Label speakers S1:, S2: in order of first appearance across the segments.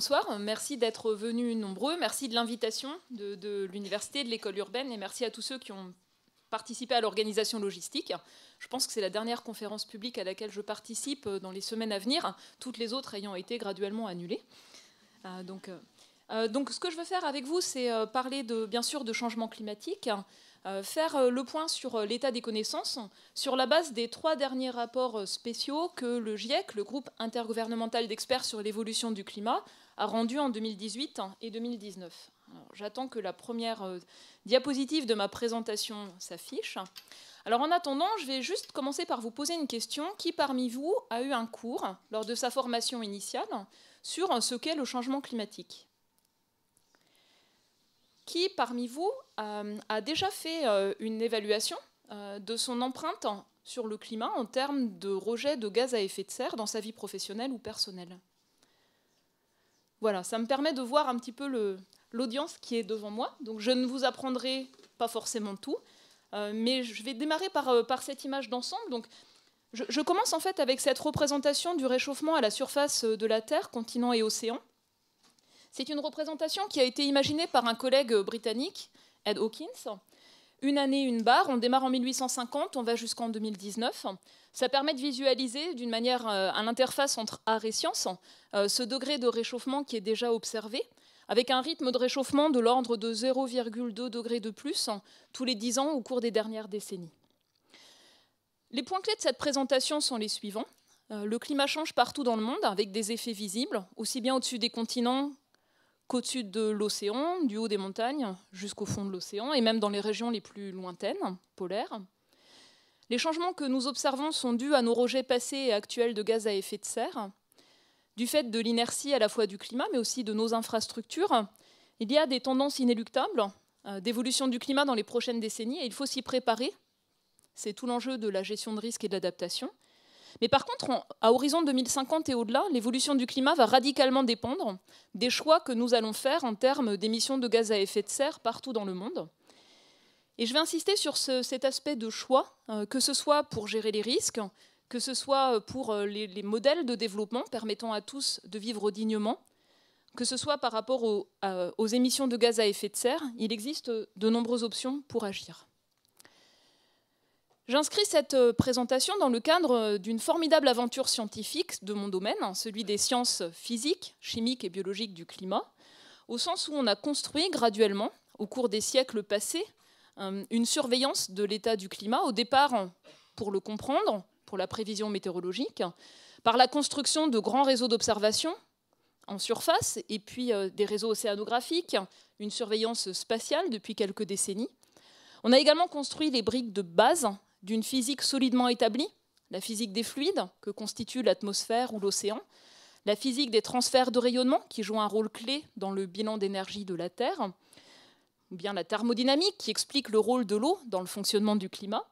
S1: bonsoir. Merci d'être venus nombreux. Merci de l'invitation de, l'université, de l'école urbaine et merci à tous ceux qui ont participé à l'organisation logistique. Je pense que c'est la dernière conférence publique à laquelle je participe euh, dans les semaines à venir, toutes les autres ayant été graduellement annulées. Euh, euh, donc, ce que je veux faire avec vous, c'est parler bien sûr de changement climatique, faire le point sur l'état des connaissances sur la base des trois derniers rapports spéciaux que le GIEC, le groupe intergouvernemental d'experts sur l'évolution du climat, a rendu en 2018 et 2019. J'attends que la première euh, diapositive de ma présentation s'affiche. Alors en attendant, je vais juste commencer par vous poser une question. Qui parmi vous a eu un cours lors de sa formation initiale sur euh, ce qu'est le changement climatique Qui parmi vous euh, a déjà fait une évaluation de son empreinte sur le climat en termes de rejet de gaz à effet de serre dans sa vie professionnelle ou personnelle voilà, ça me permet de voir un petit peu l'audience qui est devant moi. Donc je ne vous apprendrai pas forcément tout, euh, mais je vais démarrer euh, par, cette image d'ensemble. Donc je, je, commence en fait avec cette représentation du réchauffement à la surface euh, de la Terre, continent et océan. C'est une représentation qui a été imaginée par un collègue britannique, Ed Hawkins, une année, une barre. On démarre en 1850, on va jusqu'en 2019. Ça permet de visualiser d'une manière à euh, l'interface entre art et science euh, ce degré de réchauffement qui est déjà observé, avec un rythme de réchauffement de l'ordre de 0,2 degrés de plus hein, tous les 10 ans au cours des dernières décennies. Les points clés de cette présentation sont les suivants. Euh, le climat change partout dans le monde avec des effets visibles, aussi bien au-dessus des continents qu'au-dessus de l'océan, du haut des montagnes jusqu'au fond de l'océan, et même dans les régions les plus lointaines, polaires. Les changements que nous observons sont dus à nos rejets passés et actuels de gaz à effet de serre. Du fait de l'inertie à la fois du climat, mais aussi de nos infrastructures, il y a des tendances inéluctables euh, d'évolution du climat dans les prochaines décennies, et il faut s'y préparer. C'est tout l'enjeu de la gestion de risque et de l'adaptation. Mais par contre, à horizon 2050 et au-delà, l'évolution du climat va radicalement dépendre des choix que nous allons faire en termes d'émissions de gaz à effet de serre partout dans le monde. Et je vais insister sur cet aspect de choix, euh, que ce soit pour gérer les risques, que ce soit pour euh, les, modèles de développement permettant à tous de vivre dignement, que ce soit par rapport aux émissions de gaz à effet de serre, il existe de nombreuses options pour agir. J'inscris cette euh, présentation dans le cadre euh, d'une formidable aventure scientifique de mon domaine, hein, celui des sciences physiques, chimiques et biologiques du climat, au sens où on a construit graduellement, au cours des siècles passés, une surveillance de l'état du climat, au départ hein, pour le comprendre, pour la prévision météorologique, par la construction de grands réseaux d'observation en surface, et puis euh, des réseaux océanographiques, une surveillance spatiale depuis quelques décennies. On a également construit les briques de base d'une physique solidement établie, la physique des fluides que constitue l'atmosphère ou l'océan, la physique des transferts de rayonnement qui joue un rôle clé dans le bilan d'énergie de la Terre, ou bien la thermodynamique qui explique le rôle de l'eau dans le fonctionnement du climat.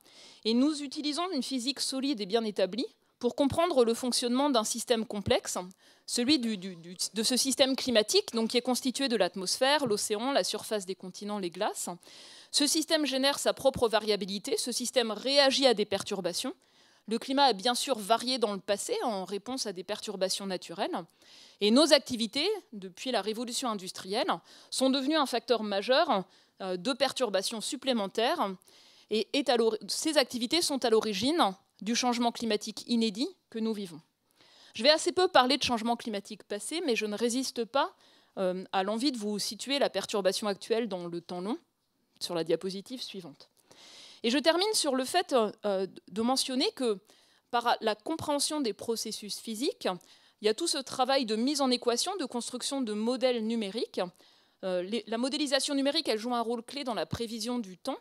S1: Et nous utilisons une physique solide et bien établie pour comprendre le fonctionnement d'un système complexe, celui de ce système climatique, donc qui est constitué de l'atmosphère, l'océan, la surface des continents, les glaces. Ce système génère sa propre variabilité, ce système réagit à des perturbations. Le climat a bien sûr varié dans le passé en réponse à des perturbations naturelles. Et nos activités, depuis la révolution industrielle, sont devenues un facteur majeur euh, de perturbations supplémentaires. Et ces activités sont à l'origine du changement climatique inédit que nous vivons. Je vais assez peu parler de changement climatique passé, mais je ne résiste pas euh, à l'envie de vous situer la perturbation actuelle dans le temps long sur la diapositive suivante. Et je termine sur le fait euh, euh, de mentionner que par la compréhension des processus physiques, il y a tout ce travail de mise en équation, de construction de modèles numériques. Euh, la modélisation numérique, elle joue un rôle clé dans la prévision du temps,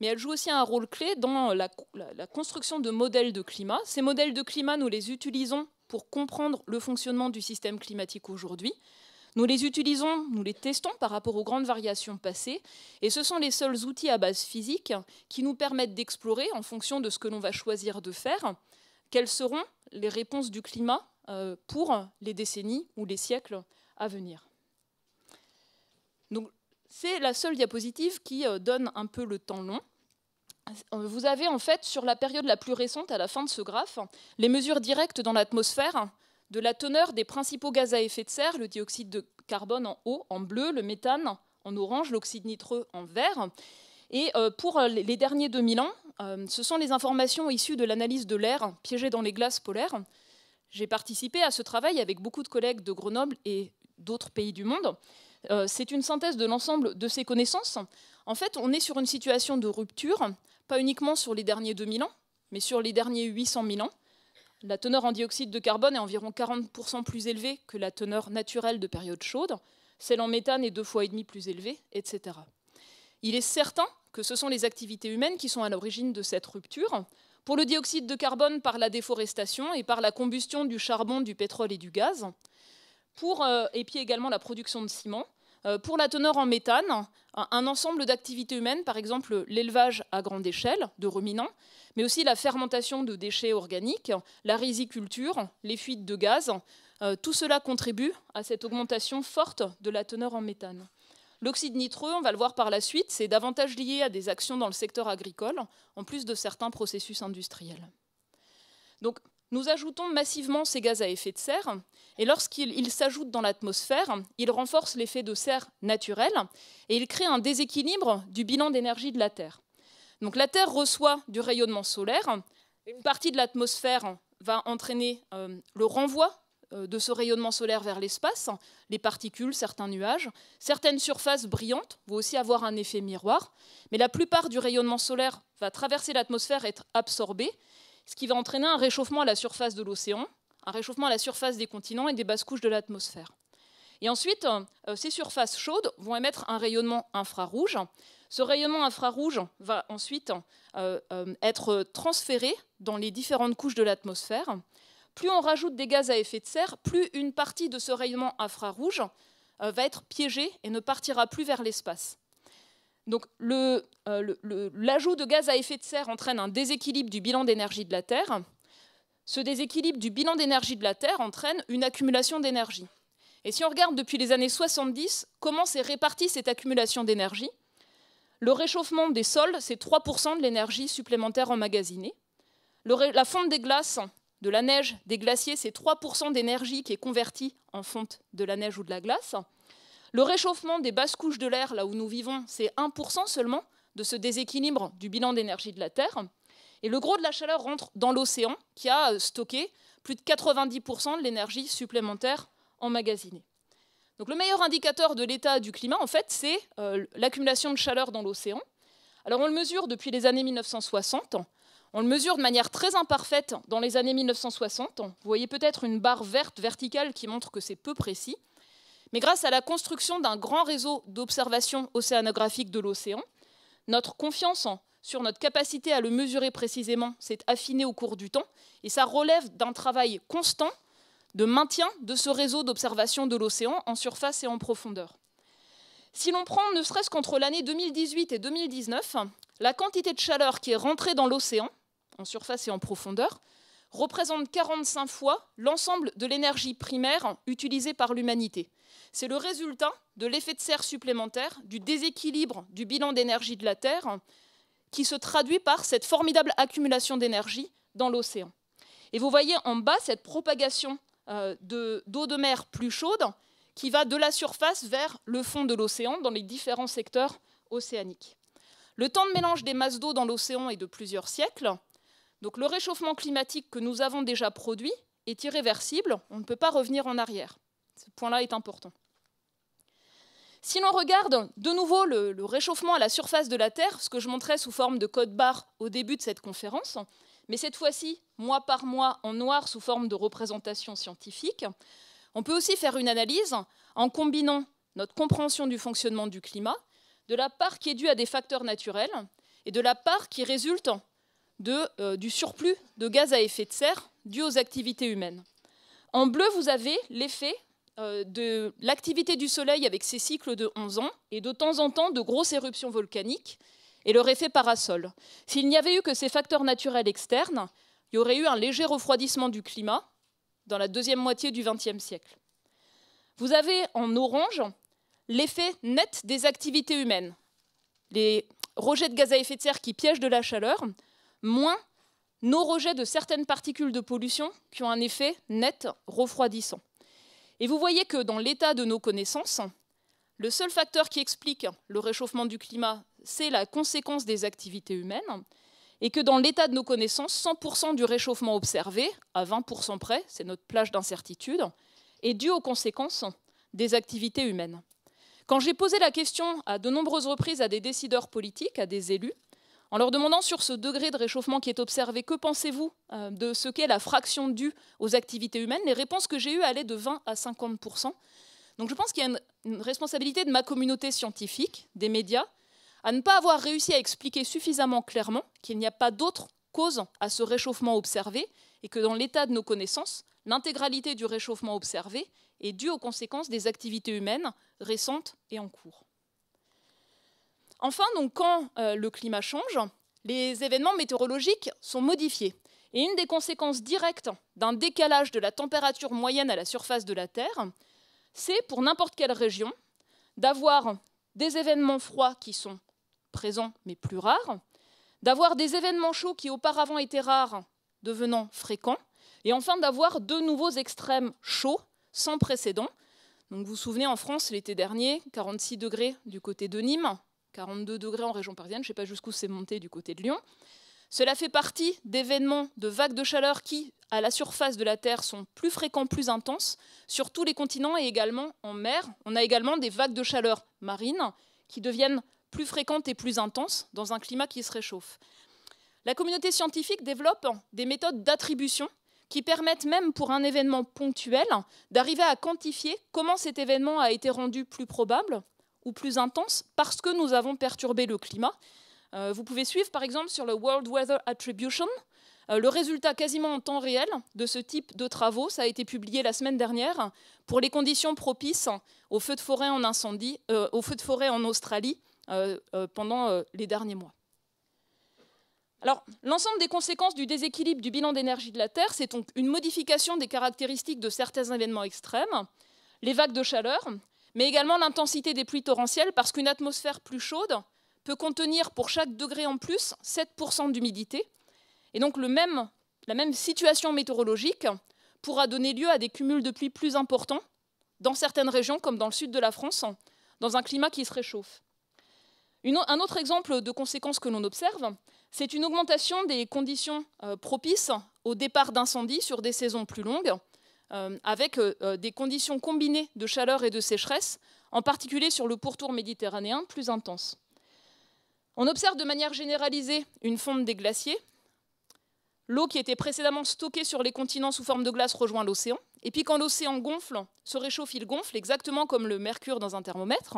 S1: mais elle joue aussi un rôle clé dans la construction de modèles de climat. Ces modèles de climat, nous les utilisons pour comprendre le fonctionnement du système climatique aujourd'hui, nous les utilisons, nous les testons par rapport aux grandes variations passées, et ce sont les seuls outils à base physique qui nous permettent d'explorer, en fonction de ce que l'on va choisir de faire, quelles seront les réponses du climat euh, pour les décennies ou les siècles à venir. Donc, c'est la seule diapositive qui euh, donne un peu le temps long. Euh, vous avez en fait sur la période la plus récente, à la fin de ce graphe, les mesures directes dans l'atmosphère de la teneur des principaux gaz à effet de serre, le dioxyde de carbone en haut, en bleu, le méthane en orange, l'oxyde nitreux en vert. Et euh, pour euh, les derniers 2000 ans, euh, ce sont les informations issues de l'analyse de l'air piégé dans les glaces polaires. J'ai participé à ce travail avec beaucoup de collègues de Grenoble et d'autres pays du monde. C'est une synthèse de l'ensemble de ces connaissances. En fait, on est sur une situation de rupture, pas uniquement sur les derniers 2000 ans, mais sur les derniers 800 000 ans. La teneur en dioxyde de carbone est environ 40% plus élevée que la teneur naturelle de période chaude, celle en méthane est deux fois et demi plus élevée, etc. Il est certain que ce sont les activités humaines qui sont à l'origine de cette rupture. Pour le dioxyde de carbone, par la déforestation et par la combustion du charbon, du pétrole et du gaz. Pour, euh, et puis également la production de ciment. Euh, pour la teneur en méthane, un ensemble d'activités humaines, par exemple l'élevage à grande échelle de ruminants, mais aussi la fermentation de déchets organiques, la riziculture, les fuites de gaz, euh, tout cela contribue à cette augmentation forte de la teneur en méthane. L'oxyde nitreux, on va le voir par la suite, c'est davantage lié à des actions dans le secteur agricole, en plus de certains processus industriels. Donc nous ajoutons massivement ces gaz à effet de serre, et lorsqu'ils s'ajoutent dans l'atmosphère, ils renforcent l'effet de serre naturel, et ils créent un déséquilibre du bilan d'énergie de la Terre. Donc la Terre reçoit du rayonnement solaire, une partie de l'atmosphère va entraîner euh, le renvoi euh, de ce rayonnement solaire vers l'espace, les particules, certains nuages, certaines surfaces brillantes vont aussi avoir un effet miroir, mais la plupart du rayonnement solaire va traverser l'atmosphère, et être absorbé, ce qui va entraîner un réchauffement à la surface de l'océan, un réchauffement à la surface des continents et des basses couches de l'atmosphère. Et ensuite, euh, ces surfaces chaudes vont émettre un rayonnement infrarouge. Ce rayonnement infrarouge va ensuite euh, euh, être transféré dans les différentes couches de l'atmosphère. Plus on rajoute des gaz à effet de serre, plus une partie de ce rayonnement infrarouge va être piégée et ne partira plus vers l'espace. Donc euh, l'ajout de gaz à effet de serre entraîne un déséquilibre du bilan d'énergie de la Terre. Ce déséquilibre du bilan d'énergie de la Terre entraîne une accumulation d'énergie. Et si on regarde depuis les années 70, comment s'est répartie cette accumulation d'énergie Le réchauffement des sols, c'est 3% de l'énergie supplémentaire emmagasinée. la fonte des glaces, de la neige, des glaciers, c'est 3% d'énergie qui est convertie en fonte de la neige ou de la glace. Le réchauffement des basses couches de l'air, là où nous vivons, c'est 1% seulement de ce déséquilibre du bilan d'énergie de la Terre. Et le gros de la chaleur rentre dans l'océan, qui a euh, stocké plus de 90% de l'énergie supplémentaire emmagasinée. Donc le meilleur indicateur de l'état du climat, en fait, c'est euh, l'accumulation de chaleur dans l'océan. Alors on le mesure depuis les années 1960. On le mesure de manière très imparfaite dans les années 1960. Vous voyez peut-être une barre verte verticale qui montre que c'est peu précis. Mais grâce à la construction d'un grand réseau d'observation océanographique de l'océan, notre confiance sur notre capacité à le mesurer précisément s'est affinée au cours du temps et ça relève d'un travail constant de maintien de ce réseau d'observation de l'océan en surface et en profondeur. Si l'on prend ne serait-ce qu'entre l'année 2018 et 2019, la quantité de chaleur qui est rentrée dans l'océan, en surface et en profondeur, représente 45 fois l'ensemble de l'énergie primaire utilisée par l'humanité. C'est le résultat de l'effet de serre supplémentaire, du déséquilibre du bilan d'énergie de la Terre, qui se traduit par cette formidable accumulation d'énergie dans l'océan. Et vous voyez en bas cette propagation euh, d'eau de mer plus chaude qui va de la surface vers le fond de l'océan dans les différents secteurs océaniques. Le temps de mélange des masses d'eau dans l'océan est de plusieurs siècles. Donc le réchauffement climatique que nous avons déjà produit est irréversible, on ne peut pas revenir en arrière. Ce point-là est important. Si l'on regarde de nouveau le, réchauffement à la surface de la Terre, ce que je montrais sous forme de code barre au début de cette conférence, mais cette fois-ci, mois par mois, en noir, sous forme de représentation scientifique, on peut aussi faire une analyse en combinant notre compréhension du fonctionnement du climat, de la part qui est due à des facteurs naturels et de la part qui résulte euh, du surplus de gaz à effet de serre dû aux activités humaines. En bleu, vous avez l'effet euh, de l'activité du Soleil avec ses cycles de 11 ans et de temps en temps de grosses éruptions volcaniques et leur effet parasol. S'il n'y avait eu que ces facteurs naturels externes, il y aurait eu un léger refroidissement du climat dans la deuxième moitié du XXe siècle. Vous avez en orange l'effet net des activités humaines, les rejets de gaz à effet de serre qui piègent de la chaleur, moins nos rejets de certaines particules de pollution qui ont un effet net refroidissant. Et vous voyez que dans l'état de nos connaissances, le seul facteur qui explique le réchauffement du climat, c'est la conséquence des activités humaines, et que dans l'état de nos connaissances, 100% du réchauffement observé, à 20% près, c'est notre plage d'incertitude, est dû aux conséquences des activités humaines. Quand j'ai posé la question à de nombreuses reprises à des décideurs politiques, à des élus, en leur demandant sur ce degré de réchauffement qui est observé, que pensez-vous euh, de ce qu'est la fraction due aux activités humaines Les réponses que j'ai eues allaient de 20 à 50 Donc je pense qu'il y a une, responsabilité de ma communauté scientifique, des médias, à ne pas avoir réussi à expliquer suffisamment clairement qu'il n'y a pas d'autre cause à ce réchauffement observé et que dans l'état de nos connaissances, l'intégralité du réchauffement observé est due aux conséquences des activités humaines récentes et en cours. Enfin, donc, quand euh, le climat change, les événements météorologiques sont modifiés. Et une des conséquences directes d'un décalage de la température moyenne à la surface de la Terre, c'est pour n'importe quelle région d'avoir des événements froids qui sont présents mais plus rares, d'avoir des événements chauds qui auparavant étaient rares devenant fréquents, et enfin d'avoir de nouveaux extrêmes chauds sans précédent. vous vous souvenez en France l'été dernier, 46 degrés du côté de Nîmes, 42 degrés en région parisienne, je ne sais pas jusqu'où c'est monté du côté de Lyon. Cela fait partie d'événements, de vagues de chaleur qui, à la surface de la Terre, sont plus fréquents, plus intenses, sur tous les continents et également en mer. On a également des vagues de chaleur marines qui deviennent plus fréquentes et plus intenses dans un climat qui se réchauffe. La communauté scientifique développe des méthodes d'attribution qui permettent même pour un événement ponctuel d'arriver à quantifier comment cet événement a été rendu plus probable, ou plus intense parce que nous avons perturbé le climat. Euh, vous pouvez suivre par exemple sur le World Weather Attribution euh, le résultat quasiment en temps réel de ce type de travaux. Ça a été publié la semaine dernière pour les conditions propices aux feux de forêt en incendie, euh, feux de forêt en Australie pendant les derniers mois. Alors, l'ensemble des conséquences du déséquilibre du bilan d'énergie de la Terre, c'est donc une modification des caractéristiques de certains événements extrêmes, les vagues de chaleur, mais également l'intensité des pluies torrentielles, parce qu'une atmosphère plus chaude peut contenir pour chaque degré en plus 7% d'humidité. Et donc la même situation météorologique pourra donner lieu à des cumuls de pluies plus importants dans certaines régions, comme dans le sud de la France, dans un climat qui se réchauffe. un autre exemple de conséquence que l'on observe, c'est une augmentation des conditions euh, propices au départ d'incendies sur des saisons plus longues, euh, avec euh, euh, des conditions combinées de chaleur et de sécheresse, en particulier sur le pourtour méditerranéen plus intense. On observe de manière généralisée une fonte des glaciers. L'eau qui était précédemment stockée sur les continents sous forme de glace rejoint l'océan. Et puis quand l'océan gonfle, se réchauffe, il gonfle, exactement comme le mercure dans un thermomètre.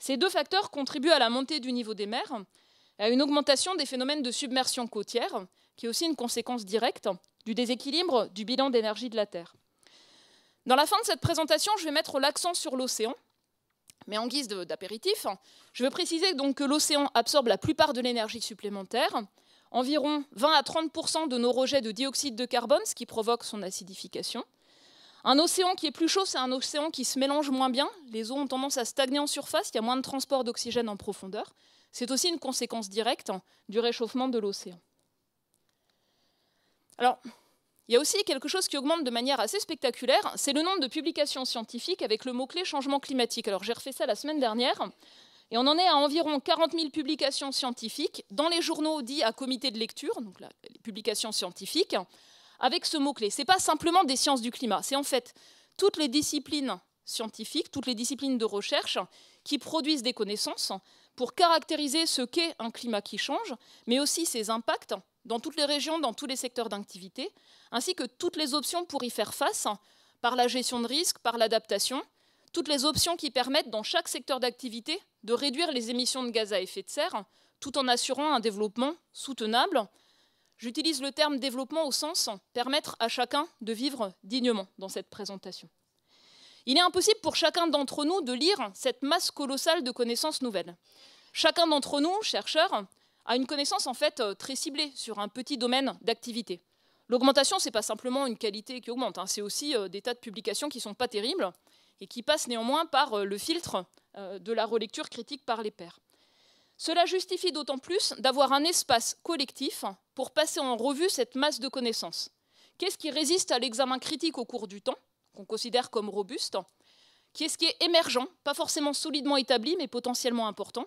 S1: Ces deux facteurs contribuent à la montée du niveau des mers, et à une augmentation des phénomènes de submersion côtière, qui est aussi une conséquence directe du déséquilibre du bilan d'énergie de la Terre. Dans la fin de cette présentation, je vais mettre l'accent sur l'océan, mais en guise d'apéritif, je veux préciser donc que l'océan absorbe la plupart de l'énergie supplémentaire, environ 20 à 30 de nos rejets de dioxyde de carbone, ce qui provoque son acidification. Un océan qui est plus chaud, c'est un océan qui se mélange moins bien. Les eaux ont tendance à stagner en surface, il y a moins de transport d'oxygène en profondeur. C'est aussi une conséquence directe du réchauffement de l'océan. Alors, il y a aussi quelque chose qui augmente de manière assez spectaculaire, c'est le nombre de publications scientifiques avec le mot-clé changement climatique. Alors j'ai refait ça la semaine dernière, et on en est à environ 40 000 publications scientifiques dans les journaux dits à comité de lecture, donc les publications scientifiques, avec ce mot-clé. Ce n'est pas simplement des sciences du climat, c'est en fait toutes les disciplines scientifiques, toutes les disciplines de recherche qui produisent des connaissances pour caractériser ce qu'est un climat qui change, mais aussi ses impacts, dans toutes les régions, dans tous les secteurs d'activité, ainsi que toutes les options pour y faire face, par la gestion de risque, par l'adaptation, toutes les options qui permettent dans chaque secteur d'activité de réduire les émissions de gaz à effet de serre, tout en assurant un développement soutenable. J'utilise le terme développement au sens permettre à chacun de vivre dignement dans cette présentation. Il est impossible pour chacun d'entre nous de lire cette masse colossale de connaissances nouvelles. Chacun d'entre nous, chercheurs, à une connaissance en fait euh, très ciblée sur un petit domaine d'activité. L'augmentation, ce n'est pas simplement une qualité qui augmente, hein, c'est aussi euh, des tas de publications qui ne sont pas terribles et qui passent néanmoins par euh, le filtre de la relecture critique par les pairs. Cela justifie d'autant plus d'avoir un espace collectif pour passer en revue cette masse de connaissances. Qu'est-ce qui résiste à l'examen critique au cours du temps, qu'on considère comme robuste Qu'est-ce qui est émergent, pas forcément solidement établi, mais potentiellement important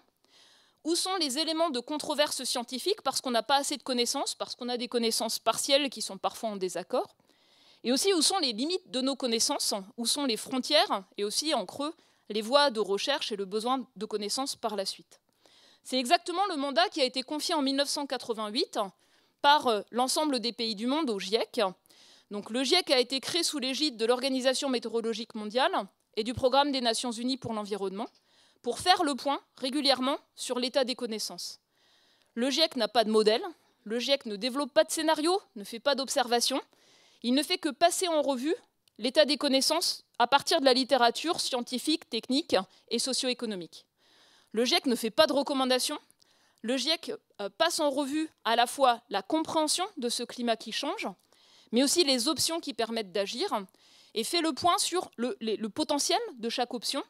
S1: où sont les éléments de controverse scientifique parce qu'on n'a pas assez de connaissances, parce qu'on a des connaissances partielles qui sont parfois en désaccord, et aussi où sont les limites de nos connaissances, où sont les frontières, et aussi en creux, les voies de recherche et le besoin de connaissances par la suite. C'est exactement le mandat qui a été confié en 1988 par euh, l'ensemble des pays du monde au GIEC. Donc, le GIEC a été créé sous l'égide de l'Organisation météorologique mondiale et du Programme des Nations Unies pour l'environnement pour faire le point régulièrement sur l'état des connaissances. Le GIEC n'a pas de modèle, le GIEC ne développe pas de scénario, ne fait pas d'observation, il ne fait que passer en revue l'état des connaissances à partir de la littérature scientifique, technique et socio-économique. Le GIEC ne fait pas de recommandations, le GIEC euh, passe en revue à la fois la compréhension de ce climat qui change, mais aussi les options qui permettent d'agir, et fait le point sur le, le potentiel de chaque option,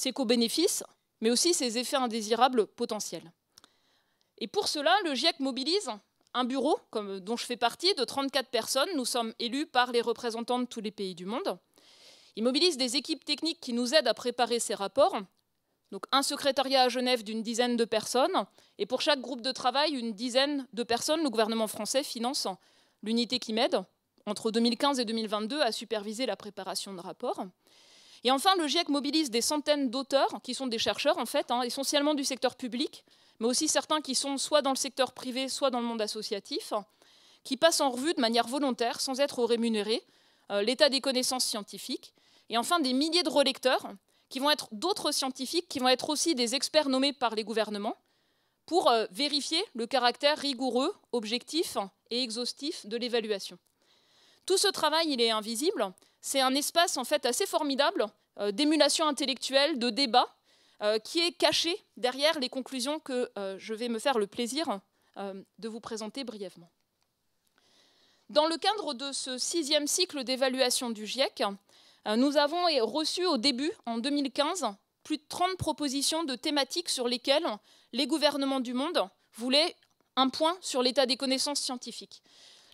S1: ses co-bénéfices, mais aussi ses effets indésirables potentiels. Et pour cela, le GIEC mobilise un bureau dont je fais partie de 34 personnes. Nous sommes élus par les représentants de tous les pays du monde. Il mobilise des équipes techniques qui nous aident à préparer ces rapports. Donc un secrétariat à Genève d'une dizaine de personnes. Et pour chaque groupe de travail, une dizaine de personnes. Le gouvernement français finance l'unité qui m'aide, entre 2015 et 2022, à superviser la préparation de rapports. Et enfin, le GIEC mobilise des centaines d'auteurs, qui sont des chercheurs en fait, hein, essentiellement du secteur public, mais aussi certains qui sont soit dans le secteur privé, soit dans le monde associatif, qui passent en revue de manière volontaire, sans être rémunérés, euh, l'état des connaissances scientifiques. Et enfin, des milliers de relecteurs, qui vont être d'autres scientifiques, qui vont être aussi des experts nommés par les gouvernements, pour euh, vérifier le caractère rigoureux, objectif et exhaustif de l'évaluation. Tout ce travail, il est invisible. C'est un espace en fait assez formidable euh, d'émulation intellectuelle, de débat, euh, qui est caché derrière les conclusions que euh, je vais me faire le plaisir de vous présenter brièvement. Dans le cadre de ce sixième cycle d'évaluation du GIEC, nous avons reçu au début, en 2015, plus de 30 propositions de thématiques sur lesquelles les gouvernements du monde voulaient un point sur l'état des connaissances scientifiques.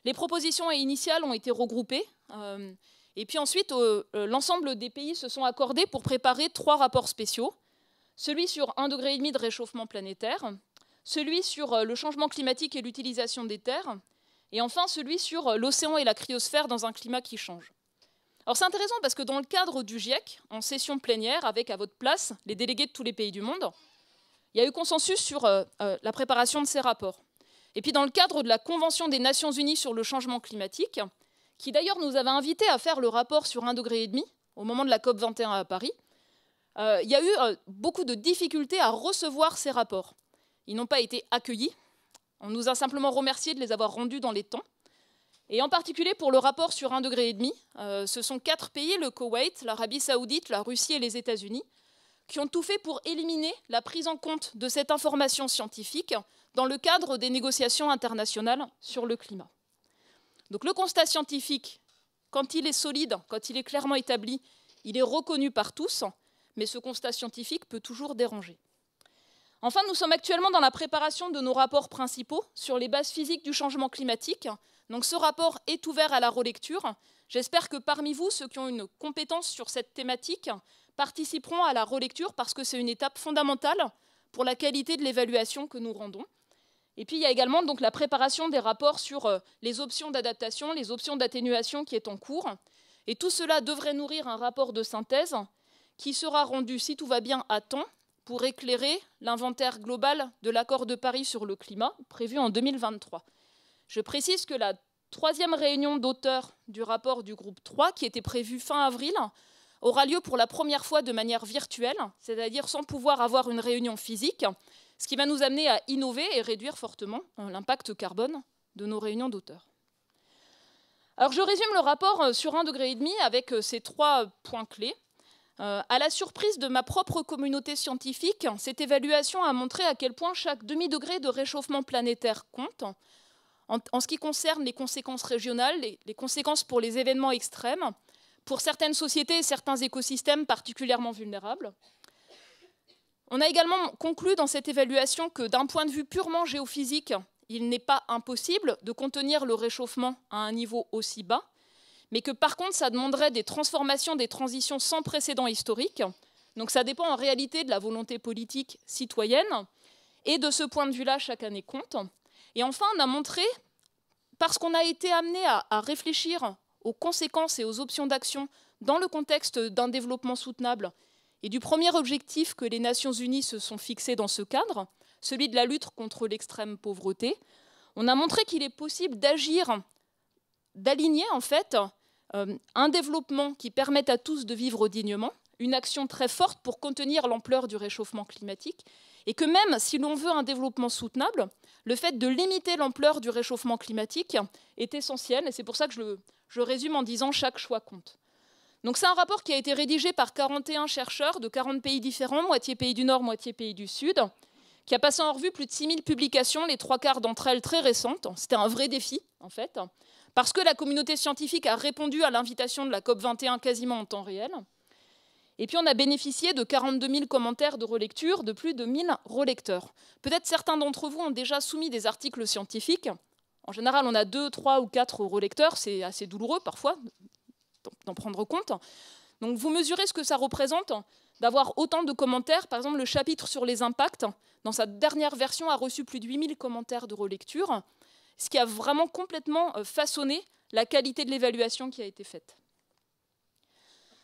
S1: Les propositions initiales ont été regroupées. Euh, et puis ensuite, euh, euh, l'ensemble des pays se sont accordés pour préparer trois rapports spéciaux. Celui sur 1,5 degré de réchauffement planétaire, celui sur le changement climatique et l'utilisation des terres, et enfin celui sur l'océan et la cryosphère dans un climat qui change. Alors c'est intéressant parce que dans le cadre du GIEC, en session plénière avec à votre place les délégués de tous les pays du monde, il y a eu consensus sur la préparation de ces rapports. Et puis dans le cadre de la Convention des Nations Unies sur le changement climatique, qui d'ailleurs nous avait invités à faire le rapport sur 1,5 degré au moment de la COP 21 à Paris, euh, il y a eu euh, beaucoup de difficultés à recevoir ces rapports. Ils n'ont pas été accueillis. On nous a simplement remercié de les avoir rendus dans les temps. Et en particulier pour le rapport sur 1,5 degré, euh, ce sont quatre pays, le Koweït, l'Arabie saoudite, la Russie et les États-Unis, qui ont tout fait pour éliminer la prise en compte de cette information scientifique dans le cadre des négociations internationales sur le climat. Donc le constat scientifique, quand il est solide, quand il est clairement établi, il est reconnu par tous, mais ce constat scientifique peut toujours déranger. Enfin, nous sommes actuellement dans la préparation de nos rapports principaux sur les bases physiques du changement climatique. Donc ce rapport est ouvert à la relecture. J'espère que parmi vous, ceux qui ont une compétence sur cette thématique participeront à la relecture parce que c'est une étape fondamentale pour la qualité de l'évaluation que nous rendons. Et puis il y a également donc, la préparation des rapports sur euh, les options d'adaptation, les options d'atténuation qui est en cours. Et tout cela devrait nourrir un rapport de synthèse qui sera rendu, si tout va bien, à temps pour éclairer l'inventaire global de l'accord de Paris sur le climat prévu en 2023. Je précise que la troisième réunion d'auteurs du rapport du groupe 3, qui était prévue fin avril, aura lieu pour la première fois de manière virtuelle, c'est-à-dire sans pouvoir avoir une réunion physique, ce qui va nous amener à innover et réduire fortement euh, l'impact carbone de nos réunions d'auteurs. Alors je résume le rapport euh, sur 1,5 degré avec euh, ces trois points clés. à la surprise de ma propre communauté scientifique, cette évaluation a montré à quel point chaque demi-degré de réchauffement planétaire compte. En, ce qui concerne les conséquences régionales, les conséquences pour les événements extrêmes, pour certaines sociétés et certains écosystèmes particulièrement vulnérables, on a également conclu dans cette évaluation que d'un point de vue purement géophysique, il n'est pas impossible de contenir le réchauffement à un niveau aussi bas, mais que par contre ça demanderait des transformations, des transitions sans précédent historique. Donc ça dépend en réalité de la volonté politique citoyenne. Et de ce point de vue-là, chaque année compte. Et enfin, on a montré, parce qu'on a été amené à, réfléchir aux conséquences et aux options d'action dans le contexte d'un développement soutenable et du premier objectif que les Nations Unies se sont fixés dans ce cadre, celui de la lutte contre l'extrême pauvreté, on a montré qu'il est possible d'agir, d'aligner en fait euh, un développement qui permette à tous de vivre dignement, une action très forte pour contenir l'ampleur du réchauffement climatique, et que même si l'on veut un développement soutenable, le fait de limiter l'ampleur du réchauffement climatique est essentiel, et c'est pour ça que je, je résume en disant chaque choix compte. Donc c'est un rapport qui a été rédigé par 41 chercheurs de 40 pays différents, moitié pays du Nord, moitié pays du Sud, qui a passé en revue plus de 6000 publications, les trois quarts d'entre elles très récentes. C'était un vrai défi, en fait, parce que la communauté scientifique a répondu à l'invitation de la COP21 quasiment en temps réel. Et puis on a bénéficié de 42 000 commentaires de relecture, de plus de 1000 relecteurs. Peut-être certains d'entre vous ont déjà soumis des articles scientifiques. En général, on a deux, trois ou quatre relecteurs, c'est assez douloureux parfois d'en prendre compte. Donc vous mesurez ce que ça représente d'avoir autant de commentaires. Par exemple, le chapitre sur les impacts, dans sa dernière version, a reçu plus de 8000 commentaires de relecture, ce qui a vraiment complètement euh, façonné la qualité de l'évaluation qui a été faite.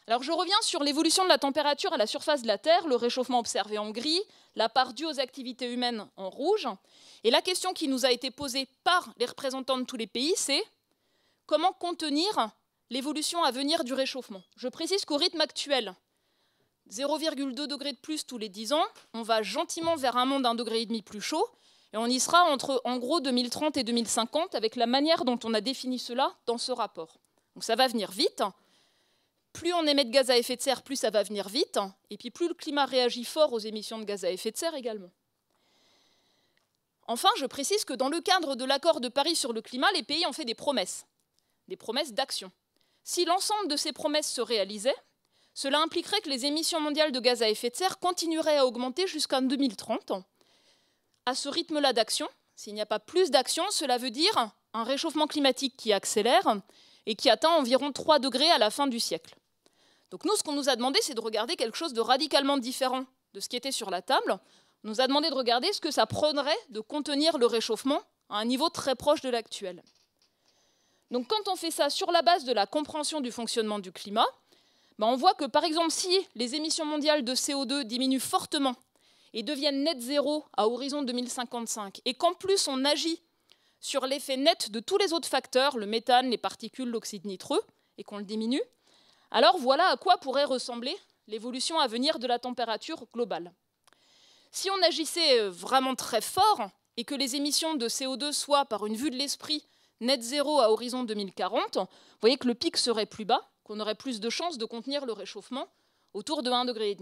S1: Alors je reviens sur l'évolution de la température à la surface de la Terre, le réchauffement observé en gris, la part due aux activités humaines en rouge. Et la question qui nous a été posée par les représentants de tous les pays, c'est comment contenir l'évolution à venir du réchauffement. Je précise qu'au rythme actuel, 0,2 degré de plus tous les 10 ans, on va gentiment vers un monde 1,5 degré et demi plus chaud, et on y sera entre en gros 2030 et 2050 avec la manière dont on a défini cela dans ce rapport. Donc ça va venir vite. Plus on émet de gaz à effet de serre, plus ça va venir vite, et puis plus le climat réagit fort aux émissions de gaz à effet de serre également. Enfin, je précise que dans le cadre de l'accord de Paris sur le climat, les pays ont fait des promesses, des promesses d'action. Si l'ensemble de ces promesses se réalisait, cela impliquerait que les émissions mondiales de gaz à effet de serre continueraient à augmenter jusqu'en 2030. À ce rythme-là d'action, s'il n'y a pas plus d'action, cela veut dire un réchauffement climatique qui accélère et qui atteint environ 3 degrés à la fin du siècle. Donc nous, ce qu'on nous a demandé, c'est de regarder quelque chose de radicalement différent de ce qui était sur la table. On nous a demandé de regarder ce que ça prônerait de contenir le réchauffement à un niveau très proche de l'actuel. Donc quand on fait ça sur la base de la compréhension du fonctionnement du climat, bah, on voit que par exemple si les émissions mondiales de CO2 diminuent fortement et deviennent net zéro à horizon 2055, et qu'en plus on agit sur l'effet net de tous les autres facteurs, le méthane, les particules, l'oxyde nitreux, et qu'on le diminue, alors voilà à quoi pourrait ressembler l'évolution à venir de la température globale. Si on agissait euh, vraiment très fort et que les émissions de CO2 soient, par une vue de l'esprit, net zéro à horizon 2040, vous voyez que le pic serait plus bas, qu'on aurait plus de chances de contenir le réchauffement autour de 1,5 degré.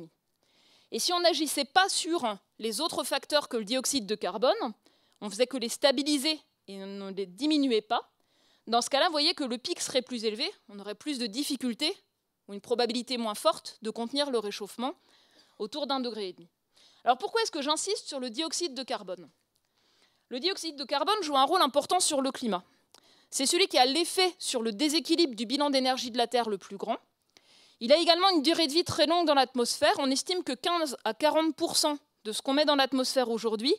S1: Et si on n'agissait pas sur les autres facteurs que le dioxyde de carbone, on faisait que les stabiliser et ne les diminuait pas, dans ce cas-là, vous voyez que le pic serait plus élevé, on aurait plus de difficultés ou une probabilité moins forte de contenir le réchauffement autour d'un degré et demi. Alors pourquoi est-ce que j'insiste sur le dioxyde de carbone Le dioxyde de carbone joue un rôle important sur le climat. C'est celui qui a l'effet sur le déséquilibre du bilan d'énergie de la Terre le plus grand. Il a également une durée de vie très longue dans l'atmosphère. On estime que 15 à 40 de ce qu'on met dans l'atmosphère aujourd'hui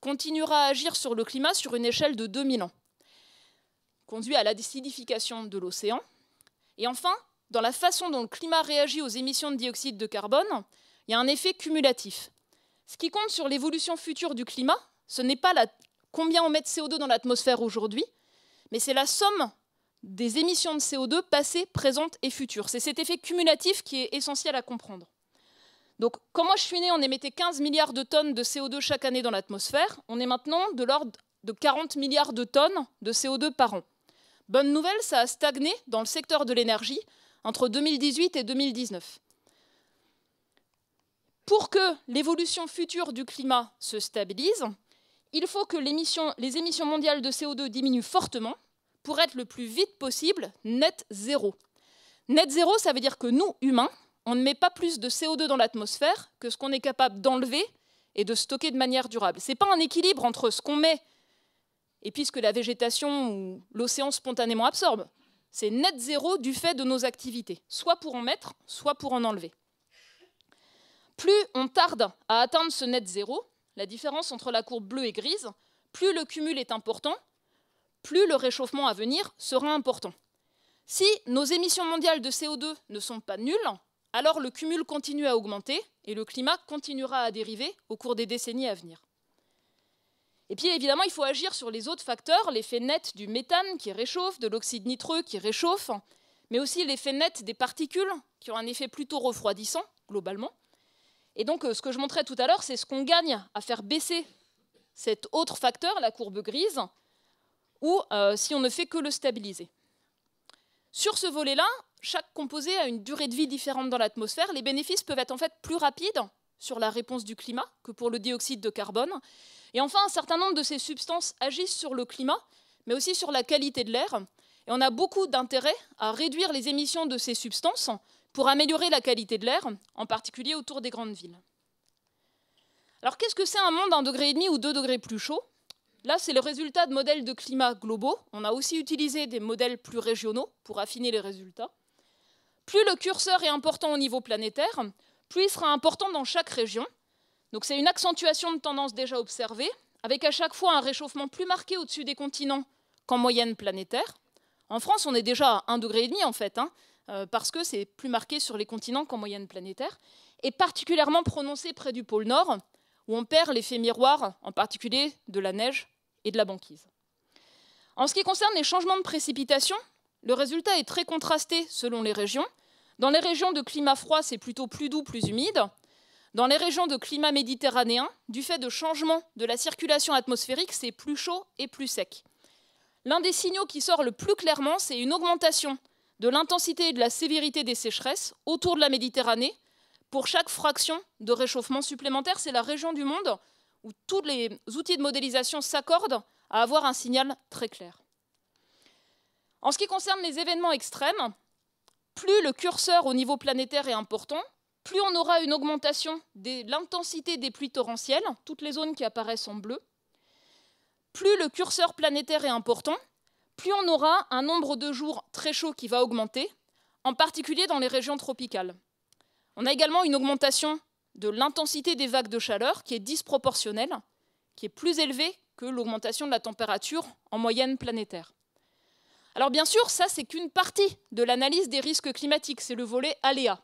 S1: continuera à agir sur le climat sur une échelle de 2000 ans, conduit à la décidification de l'océan. Et enfin, dans la façon dont le climat réagit aux émissions de dioxyde de carbone, il y a un effet cumulatif. Ce qui compte sur l'évolution future du climat, ce n'est pas combien on met de CO2 dans l'atmosphère aujourd'hui, mais c'est la somme des émissions de CO2 passées, présentes et futures. C'est cet effet cumulatif qui est essentiel à comprendre. Donc, quand moi je suis né, on émettait 15 milliards de tonnes de CO2 chaque année dans l'atmosphère. On est maintenant de l'ordre de 40 milliards de tonnes de CO2 par an. Bonne nouvelle, ça a stagné dans le secteur de l'énergie entre 2018 et 2019. Pour que l'évolution future du climat se stabilise, il faut que les émissions mondiales de CO2 diminuent fortement, pour être le plus vite possible net zéro. Net zéro, ça veut dire que nous, humains, on ne met pas plus de CO2 dans l'atmosphère que ce qu'on est capable d'enlever et de stocker de manière durable. Ce n'est pas un équilibre entre ce qu'on met et puis ce que la végétation ou l'océan spontanément absorbe. C'est net zéro du fait de nos activités, soit pour en mettre, soit pour en enlever. Plus on tarde à atteindre ce net zéro, la différence entre la courbe bleue et grise, plus le cumul est important plus le réchauffement à venir sera important. Si nos émissions mondiales de CO2 ne sont pas nulles, alors le cumul continue à augmenter et le climat continuera à dériver au cours des décennies à venir. Et puis évidemment, il faut agir sur les autres facteurs, l'effet net du méthane qui réchauffe, de l'oxyde nitreux qui réchauffe, mais aussi l'effet net des particules qui ont un effet plutôt refroidissant globalement. Et donc euh, ce que je montrais tout à l'heure, c'est ce qu'on gagne à faire baisser cet autre facteur, la courbe grise, ou euh, si on ne fait que le stabiliser. Sur ce volet-là, chaque composé a une durée de vie différente dans l'atmosphère. Les bénéfices peuvent être en fait plus rapides sur la réponse du climat que pour le dioxyde de carbone. Et enfin, un certain nombre de ces substances agissent sur le climat, mais aussi sur la qualité de l'air. Et on a beaucoup d'intérêt à réduire les émissions de ces substances pour améliorer la qualité de l'air, en particulier autour des grandes villes. Alors qu'est-ce que c'est un monde degré 1,5 demi ou 2 degrés plus chaud Là, c'est le résultat de modèles de climat globaux. On a aussi utilisé des modèles plus régionaux pour affiner les résultats. Plus le curseur est important au niveau planétaire, plus il sera important dans chaque région. Donc c'est une accentuation de tendance déjà observée, avec à chaque fois un réchauffement plus marqué au-dessus des continents qu'en moyenne planétaire. En France, on est déjà à 1,5 degré en fait, hein, euh, parce que c'est plus marqué sur les continents qu'en moyenne planétaire, et particulièrement prononcé près du pôle Nord, où on perd l'effet miroir, en particulier de la neige et de la banquise. En ce qui concerne les changements de précipitation, le résultat est très contrasté selon les régions. Dans les régions de climat froid, c'est plutôt plus doux, plus humide. Dans les régions de climat méditerranéen, du fait de changements de la circulation atmosphérique, c'est plus chaud et plus sec. L'un des signaux qui sort le plus clairement, c'est une augmentation de l'intensité et de la sévérité des sécheresses autour de la Méditerranée pour chaque fraction de réchauffement supplémentaire. C'est la région du monde où tous les outils de modélisation s'accordent à avoir un signal très clair. En ce qui concerne les événements extrêmes, plus le curseur au niveau planétaire est important, plus on aura une augmentation de l'intensité des pluies torrentielles, toutes les zones qui apparaissent en bleu, plus le curseur planétaire est important, plus on aura un nombre de jours très chauds qui va augmenter, en particulier dans les régions tropicales. On a également une augmentation de l'intensité des vagues de chaleur qui est disproportionnelle, qui est plus élevée que l'augmentation de la température en moyenne planétaire. Alors bien sûr, ça c'est qu'une partie de l'analyse des risques climatiques, c'est le volet aléa.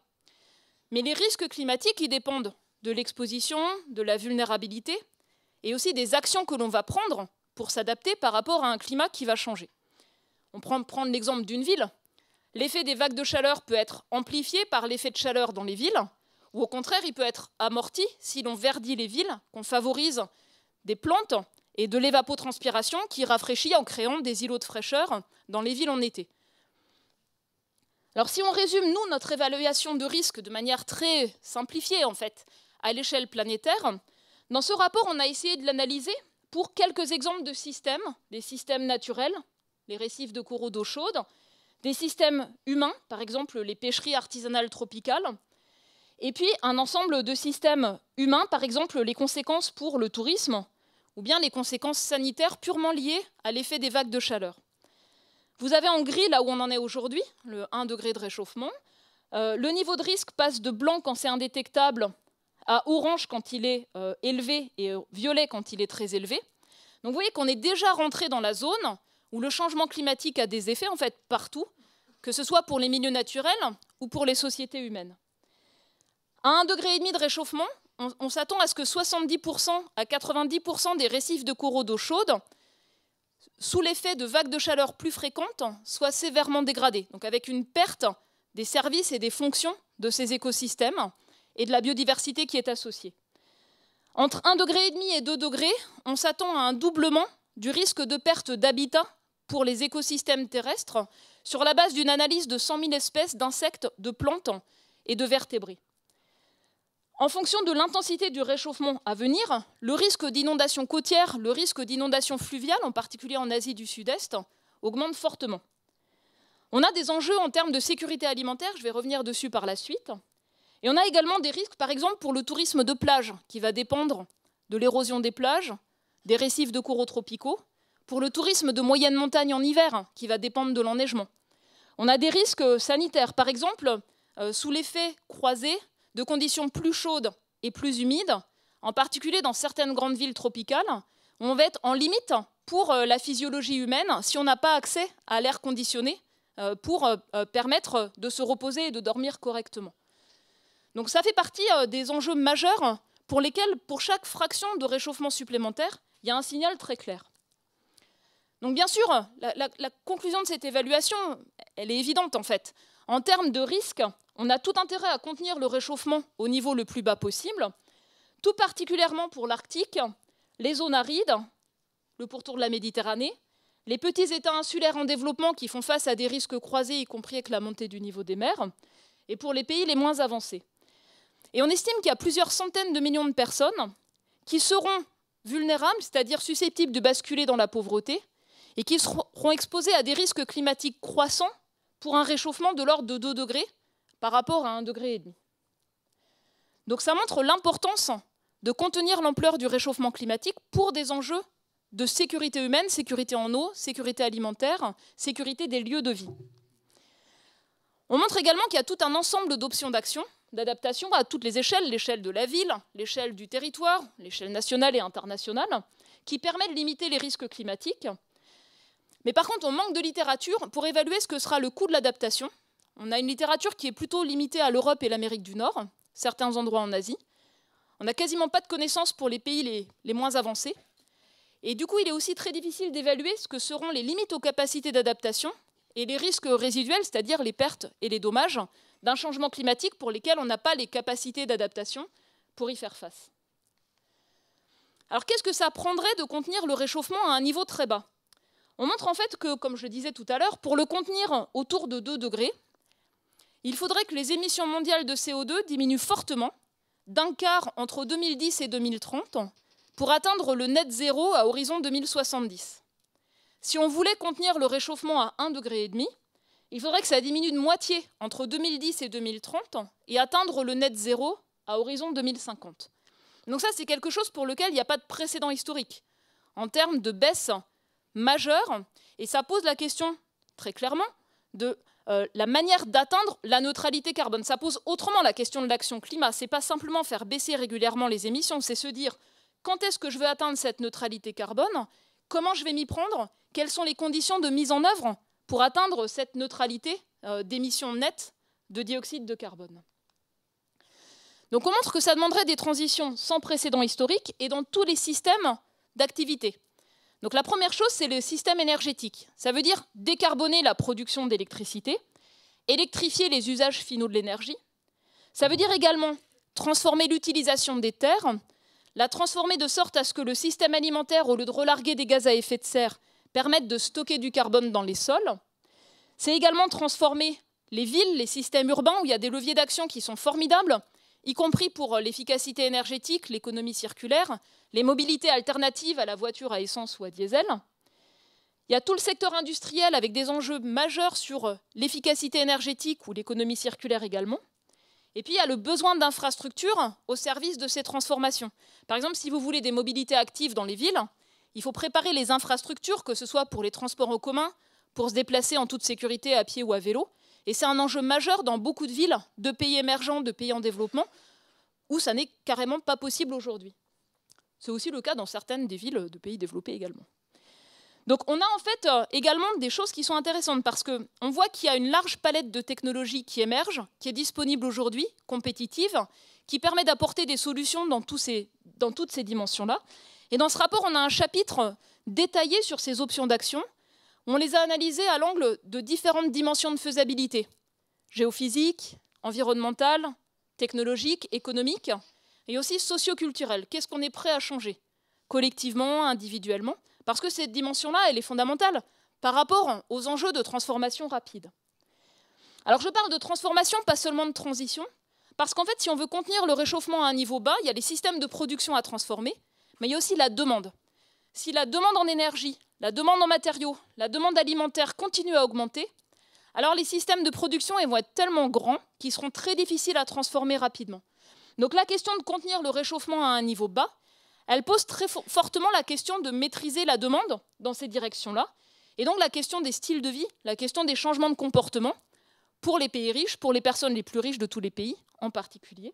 S1: Mais les risques climatiques, ils dépendent de l'exposition, de la vulnérabilité et aussi des actions que l'on va prendre pour s'adapter par rapport à un climat qui va changer. On prend prendre l'exemple d'une ville. L'effet des vagues de chaleur peut être amplifié par l'effet de chaleur dans les villes, ou au contraire, il peut être amorti si l'on verdit les villes, qu'on favorise des plantes et de l'évapotranspiration qui rafraîchit en créant des îlots de fraîcheur dans les villes en été. Alors si on résume, nous, notre évaluation de risque de manière très simplifiée, en fait, à l'échelle planétaire, dans ce rapport, on a essayé de l'analyser pour quelques exemples de systèmes, des systèmes naturels, les récifs de coraux d'eau chaude, des systèmes humains, par exemple les pêcheries artisanales tropicales, et puis un ensemble de systèmes humains, par exemple les conséquences pour le tourisme, ou bien les conséquences sanitaires purement liées à l'effet des vagues de chaleur. Vous avez en gris, là où on en est aujourd'hui, le 1 degré de réchauffement. Euh, le niveau de risque passe de blanc quand c'est indétectable à orange quand il est euh, élevé et violet quand il est très élevé. Donc vous voyez qu'on est déjà rentré dans la zone où le changement climatique a des effets en fait partout, que ce soit pour les milieux naturels ou pour les sociétés humaines. À 1,5 degré de réchauffement, on, s'attend à ce que 70% à 90% des récifs de coraux d'eau chaude, sous l'effet de vagues de chaleur plus fréquentes, soient sévèrement dégradés, donc avec une perte des services et des fonctions de ces écosystèmes et de la biodiversité qui est associée. Entre 1,5 degré et 2 degrés, on s'attend à un doublement du risque de perte d'habitat pour les écosystèmes terrestres sur la base d'une analyse de 100 000 espèces d'insectes, de plantes et de vertébrés. En fonction de l'intensité du réchauffement à venir, le risque d'inondation côtière, le risque d'inondation fluviale, en particulier en Asie du Sud-Est, augmente fortement. On a des enjeux en termes de sécurité alimentaire, je vais revenir dessus par la suite. Et on a également des risques, par exemple, pour le tourisme de plage, qui va dépendre de l'érosion des plages, des récifs de coraux tropicaux, pour le tourisme de moyenne montagne en hiver, hein, qui va dépendre de l'enneigement. On a des risques sanitaires, par exemple, euh, sous l'effet croisé de conditions plus chaudes et plus humides, en particulier dans certaines grandes villes tropicales, on va être en limite pour euh, la physiologie humaine si on n'a pas accès à l'air conditionné euh, pour euh, permettre de se reposer et de dormir correctement. Donc ça fait partie des enjeux majeurs pour lesquels, pour chaque fraction de réchauffement supplémentaire, il y a un signal très clair. Donc bien sûr, la, la conclusion de cette évaluation, elle est évidente en fait. En termes de risque, on a tout intérêt à contenir le réchauffement au niveau le plus bas possible, tout particulièrement pour l'Arctique, les zones arides, le pourtour de la Méditerranée, les petits États insulaires en développement qui font face à des risques croisés, y compris avec la montée du niveau des mers, et pour les pays les moins avancés. Et on estime qu'il y a plusieurs centaines de millions de personnes qui seront vulnérables, c'est-à-dire susceptibles de basculer dans la pauvreté, et qui seront exposées à des risques climatiques croissants pour un réchauffement de l'ordre de 2 degrés par rapport à un degré. Donc ça montre l'importance de contenir l'ampleur du réchauffement climatique pour des enjeux de sécurité humaine, sécurité en eau, sécurité alimentaire, sécurité des lieux de vie. On montre également qu'il y a tout un ensemble d'options d'action, d'adaptation à toutes les échelles, l'échelle de la ville, l'échelle du territoire, l'échelle nationale et internationale, qui permet de limiter les risques climatiques. Mais par contre, on manque de littérature pour évaluer ce que sera le coût de l'adaptation on a une littérature qui est plutôt limitée à l'Europe et l'Amérique du Nord, certains endroits en Asie. On n'a quasiment pas de connaissances pour les pays les, moins avancés. Et du coup, il est aussi très difficile d'évaluer ce que seront les limites aux capacités d'adaptation et les risques résiduels, c'est-à-dire les pertes et les dommages d'un changement climatique pour lesquels on n'a pas les capacités d'adaptation pour y faire face. Alors qu'est-ce que ça prendrait de contenir le réchauffement à un niveau très bas On montre en fait que, comme je le disais tout à l'heure, pour le contenir autour de 2 degrés, il faudrait que les émissions mondiales de CO2 diminuent fortement, d'un quart entre 2010 et 2030, pour atteindre le net zéro à horizon 2070. Si on voulait contenir le réchauffement à 1,5 degré, il faudrait que ça diminue de moitié entre 2010 et 2030 et atteindre le net zéro à horizon 2050. Donc ça, c'est quelque chose pour lequel il n'y a pas de précédent historique en termes de baisse majeure. Et ça pose la question, très clairement, de euh, la manière d'atteindre la neutralité carbone. Ça pose autrement la question de l'action climat. C'est pas simplement faire baisser régulièrement les émissions, c'est se dire quand est-ce que je veux atteindre cette neutralité carbone, comment je vais m'y prendre, quelles sont les conditions de mise en œuvre pour atteindre cette neutralité euh, d'émissions nettes de dioxyde de carbone. Donc on montre que ça demanderait des transitions sans précédent historique et dans tous les systèmes d'activité. Donc la première chose, c'est le système énergétique. Ça veut dire décarboner la production d'électricité, électrifier les usages finaux de l'énergie. Ça veut dire également transformer l'utilisation des terres, la transformer de sorte à ce que le système alimentaire, au lieu de relarguer des gaz à effet de serre, permette de stocker du carbone dans les sols. C'est également transformer les villes, les systèmes urbains, où il y a des leviers d'action qui sont formidables, y compris pour euh, l'efficacité énergétique, l'économie circulaire, les mobilités alternatives à la voiture à essence ou à diesel. Il y a tout le secteur industriel avec des enjeux majeurs sur euh, l'efficacité énergétique ou l'économie circulaire également. Et puis, il y a le besoin d'infrastructures au service de ces transformations. Par exemple, si vous voulez des mobilités actives dans les villes, il faut préparer les infrastructures, que ce soit pour les transports en commun, pour se déplacer en toute sécurité à pied ou à vélo, et c'est un enjeu majeur dans beaucoup de villes, de pays émergents, de pays en développement, où ça n'est carrément pas possible aujourd'hui. C'est aussi le cas dans certaines des villes de pays développés également. Donc on a en fait euh, également des choses qui sont intéressantes parce qu'on voit qu'il y a une large palette de technologies qui émergent, qui est disponible aujourd'hui, compétitive, qui permet d'apporter des solutions dans, dans toutes ces dimensions-là. Et dans ce rapport, on a un chapitre détaillé sur ces options d'action on les a analysés à l'angle de différentes dimensions de faisabilité, géophysique, environnementale, technologique, économique, et aussi socioculturelle. Qu'est-ce qu'on est prêt à changer collectivement, individuellement Parce que cette dimension-là, elle est fondamentale par rapport aux enjeux de transformation rapide. Alors je parle de transformation, pas seulement de transition, parce qu'en fait, si on veut contenir le réchauffement à un niveau bas, il y a les systèmes de production à transformer, mais il y a aussi la demande si la demande en énergie, la demande en matériaux, la demande alimentaire continue à augmenter, alors les systèmes de production vont être tellement grands qu'ils seront très difficiles à transformer rapidement. Donc la question de contenir le réchauffement à un niveau bas, elle pose très fortement la question de maîtriser la demande dans ces directions-là, et donc la question des styles de vie, la question des changements de comportement pour les pays riches, pour les personnes les plus riches de tous les pays en particulier.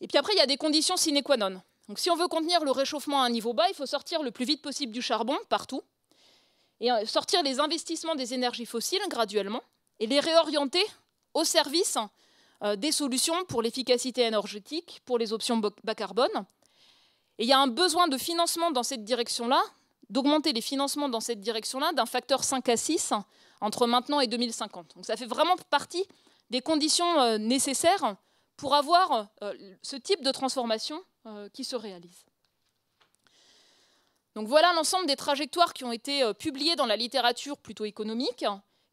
S1: Et puis après, il y a des conditions sine qua non. Donc si on veut contenir le réchauffement à un niveau bas, il faut sortir le plus vite possible du charbon partout et euh, sortir les investissements des énergies fossiles graduellement et les réorienter au service euh, des solutions pour l'efficacité énergétique, pour les options bas carbone. Et il y a un besoin de financement dans cette direction-là, d'augmenter les financements dans cette direction-là d'un facteur 5 à 6 entre maintenant et 2050. Donc ça fait vraiment partie des conditions euh, nécessaires pour avoir euh, ce type de transformation euh, qui se réalise. Donc voilà l'ensemble des trajectoires qui ont été euh, publiées dans la littérature plutôt économique,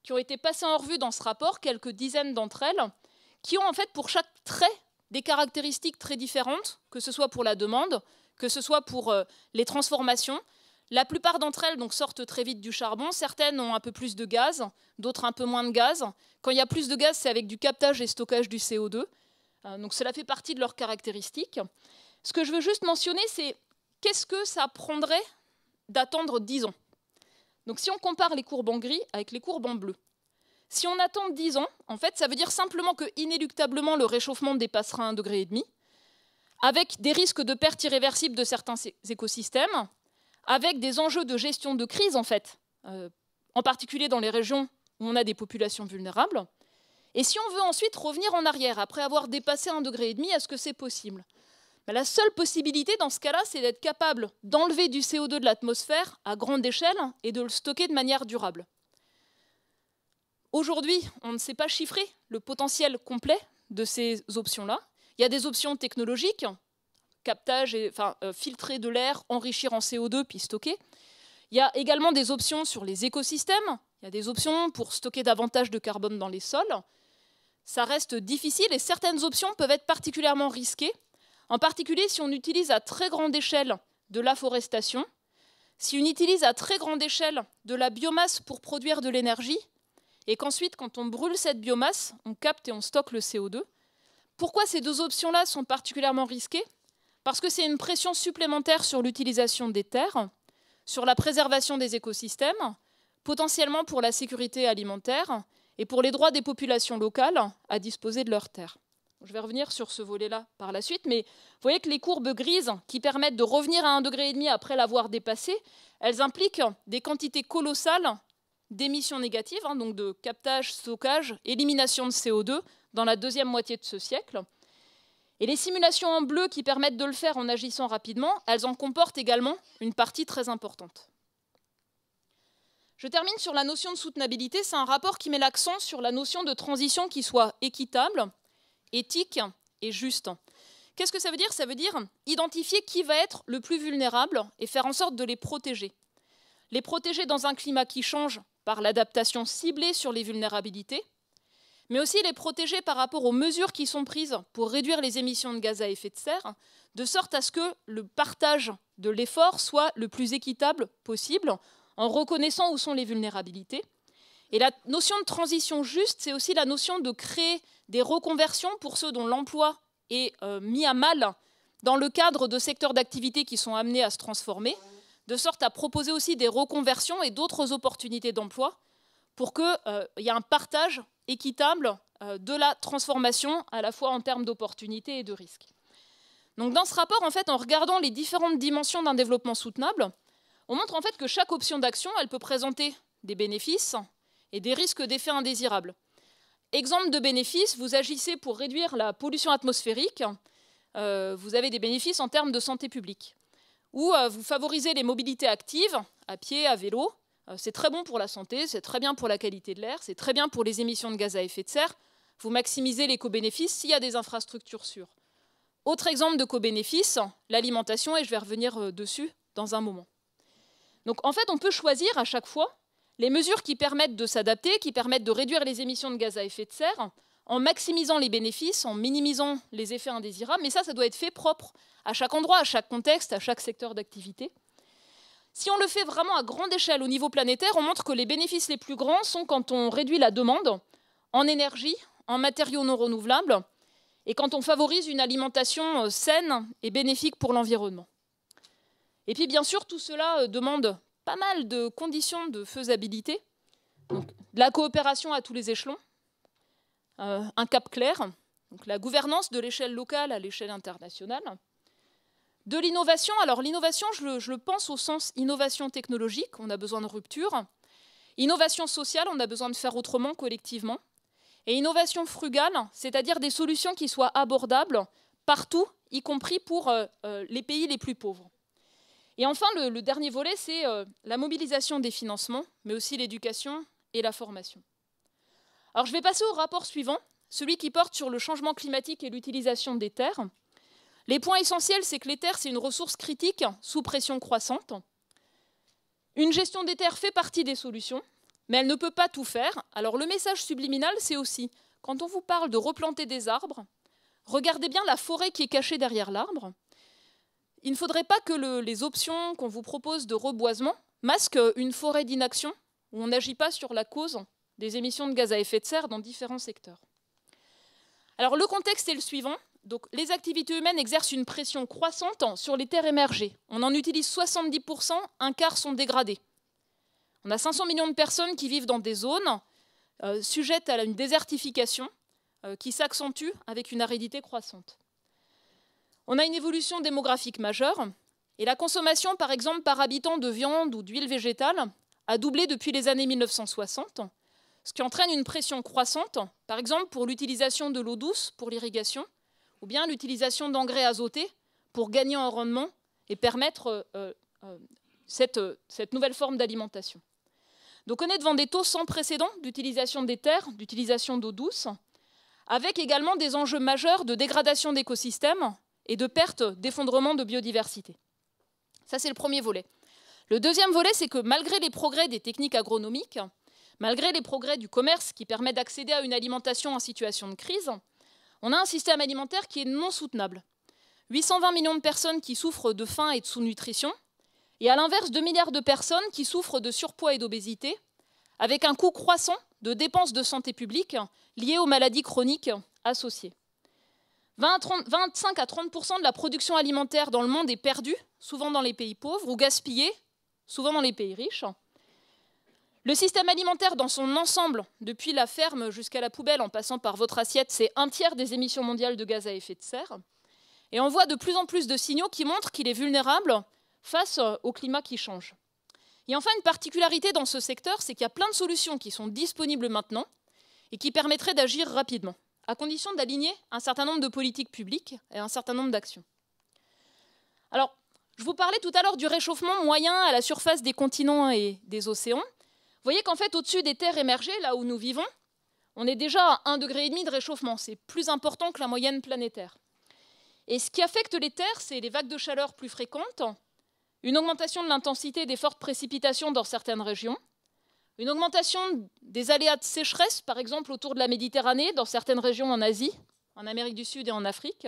S1: qui ont été passées en revue dans ce rapport, quelques dizaines d'entre elles, qui ont en fait pour chaque trait des caractéristiques très différentes, que ce soit pour la demande, que ce soit pour les transformations. La plupart d'entre elles donc, sortent très vite du charbon. Certaines ont un peu plus de gaz, d'autres un peu moins de gaz. Quand il y a plus de gaz, c'est avec du captage et stockage du CO2. Euh, donc cela fait partie de leurs caractéristiques. Ce que je veux juste mentionner, c'est qu'est-ce que ça prendrait d'attendre 10 ans Donc si on compare les courbes en gris avec les courbes en bleu, si on attend 10 ans, en fait, ça veut dire simplement que inéluctablement le réchauffement dépassera 1,5 degré, avec des risques de perte irréversible de certains écosystèmes, avec des enjeux de gestion de crise, en fait, euh, en particulier dans les régions où on a des populations vulnérables. Et si on veut ensuite revenir en arrière, après avoir dépassé un degré est-ce que c'est possible La seule possibilité dans ce cas-là, c'est d'être capable d'enlever du CO2 de l'atmosphère à grande échelle et de le stocker de manière durable. Aujourd'hui, on ne sait pas chiffrer le potentiel complet de ces options-là. Il y a des options technologiques, captage, enfin, euh, filtrer de l'air, enrichir en CO2 puis stocker. Il y a également des options sur les écosystèmes. Il y a des options pour stocker davantage de carbone dans les sols ça reste difficile et certaines options peuvent être particulièrement risquées, en particulier si on utilise à très grande échelle de l'afforestation, si on utilise à très grande échelle de la biomasse pour produire de l'énergie, et qu'ensuite, quand on brûle cette biomasse, on capte et on stocke le CO2. Pourquoi ces deux options-là sont particulièrement risquées Parce que c'est une pression supplémentaire sur l'utilisation des terres, sur la préservation des écosystèmes, potentiellement pour la sécurité alimentaire, et pour les droits des populations locales à disposer de leurs terres. Je vais revenir sur ce volet-là par la suite, mais vous voyez que les courbes grises qui permettent de revenir à 1,5 degré après l'avoir dépassé, elles impliquent des quantités colossales d'émissions négatives, hein, donc de captage, stockage, élimination de CO2 dans la deuxième moitié de ce siècle. Et les simulations en bleu qui permettent de le faire en agissant rapidement, elles en comportent également une partie très importante. Je termine sur la notion de soutenabilité. C'est un rapport qui met l'accent sur la notion de transition qui soit équitable, éthique et juste. Qu'est-ce que ça veut dire Ça veut dire identifier qui va être le plus vulnérable et faire en sorte de les protéger. Les protéger dans un climat qui change par l'adaptation ciblée sur les vulnérabilités, mais aussi les protéger par rapport aux mesures qui sont prises pour réduire les émissions de gaz à effet de serre, de sorte à ce que le partage de l'effort soit le plus équitable possible en reconnaissant où sont les vulnérabilités. Et la notion de transition juste, c'est aussi la notion de créer des reconversions pour ceux dont l'emploi est euh, mis à mal dans le cadre de secteurs d'activité qui sont amenés à se transformer, de sorte à proposer aussi des reconversions et d'autres opportunités d'emploi pour qu'il euh, y ait un partage équitable euh, de la transformation à la fois en termes d'opportunités et de risques. Donc dans ce rapport, en fait, en regardant les différentes dimensions d'un développement soutenable, on montre en fait que chaque option d'action, elle peut présenter des bénéfices et des risques d'effets indésirables. Exemple de bénéfices, vous agissez pour réduire la pollution atmosphérique, euh, vous avez des bénéfices en termes de santé publique. Ou euh, vous favorisez les mobilités actives, à pied, à vélo, euh, c'est très bon pour la santé, c'est très bien pour la qualité de l'air, c'est très bien pour les émissions de gaz à effet de serre, vous maximisez les co-bénéfices s'il y a des infrastructures sûres. Autre exemple de co-bénéfice, l'alimentation, et je vais revenir dessus dans un moment. Donc en fait, on peut choisir à chaque fois les mesures qui permettent de s'adapter, qui permettent de réduire les émissions de gaz à effet de serre, en maximisant les bénéfices, en minimisant les effets indésirables. Mais ça, ça doit être fait propre à chaque endroit, à chaque contexte, à chaque secteur d'activité. Si on le fait vraiment à grande échelle au niveau planétaire, on montre que les bénéfices les plus grands sont quand on réduit la demande en énergie, en matériaux non renouvelables, et quand on favorise une alimentation euh, saine et bénéfique pour l'environnement. Et puis bien sûr, tout cela euh, demande pas mal de conditions de faisabilité, donc, de la coopération à tous les échelons, euh, un cap clair, donc la gouvernance de l'échelle locale à l'échelle internationale, de l'innovation. Alors l'innovation, je, le, pense au sens innovation technologique, on a besoin de rupture. Innovation sociale, on a besoin de faire autrement collectivement. Et innovation frugale, c'est-à-dire des solutions qui soient abordables partout, y compris pour euh, les pays les plus pauvres. Et enfin, le, dernier volet, c'est euh, la mobilisation des financements, mais aussi l'éducation et la formation. Alors je vais passer au rapport suivant, celui qui porte sur le changement climatique et l'utilisation des terres. Les points essentiels, c'est que les terres, c'est une ressource critique sous pression croissante. Une gestion des terres fait partie des solutions, mais elle ne peut pas tout faire. Alors le message subliminal, c'est aussi, quand on vous parle de replanter des arbres, regardez bien la forêt qui est cachée derrière l'arbre, il ne faudrait pas que les options qu'on vous propose de reboisement masquent euh, une forêt d'inaction où on n'agit pas sur la cause des émissions de gaz à effet de serre dans différents secteurs. Alors le contexte est le suivant. Donc, les activités humaines exercent une pression croissante sur les terres émergées. On en utilise 70%, un quart sont dégradés. On a 500 millions de personnes qui vivent dans des zones euh, sujettes à une désertification euh, qui s'accentue avec une aridité croissante. On a une évolution démographique majeure et la consommation, par exemple, par habitant de viande ou d'huile végétale a doublé depuis les années 1960, ce qui entraîne une pression croissante, par exemple pour l'utilisation de l'eau douce pour l'irrigation ou bien l'utilisation d'engrais azotés pour gagner en rendement et permettre euh, euh, cette, euh, cette nouvelle forme d'alimentation. Donc on est devant des taux sans précédent d'utilisation des terres, d'utilisation d'eau douce, avec également des enjeux majeurs de dégradation d'écosystèmes et de perte d'effondrement de biodiversité. Ça, c'est le premier volet. Le deuxième volet, c'est que malgré les progrès des techniques agronomiques, malgré les progrès du commerce qui permet d'accéder à une alimentation en situation de crise, on a un système alimentaire qui est non soutenable. 820 millions de personnes qui souffrent de faim et de sous-nutrition, et à l'inverse 2 milliards de personnes qui souffrent de surpoids et d'obésité, avec un coût croissant de dépenses de santé publique liées aux maladies chroniques associées. 25 à 30 de la production alimentaire dans le monde est perdue, souvent dans les pays pauvres, ou gaspillée, souvent dans les pays riches. Le système alimentaire dans son ensemble, depuis la ferme jusqu'à la poubelle en passant par votre assiette, c'est un tiers des émissions mondiales de gaz à effet de serre. Et on voit de plus en plus de signaux qui montrent qu'il est vulnérable face euh, au climat qui change. Et enfin, une particularité dans ce secteur, c'est qu'il y a plein de solutions qui sont disponibles maintenant et qui permettraient d'agir rapidement à condition d'aligner un certain nombre de politiques publiques et un certain nombre d'actions. Alors, je vous parlais tout à l'heure du réchauffement moyen à la surface des continents et des océans. Vous voyez qu'en fait, au-dessus des terres émergées, là où nous vivons, on est déjà à 1,5 degré de réchauffement. C'est plus important que la moyenne planétaire. Et ce qui affecte les terres, c'est les vagues de chaleur plus fréquentes, une augmentation de l'intensité des fortes précipitations dans certaines régions, une augmentation des aléas de sécheresse, par exemple autour de la Méditerranée, dans certaines régions en Asie, en Amérique du Sud et en Afrique.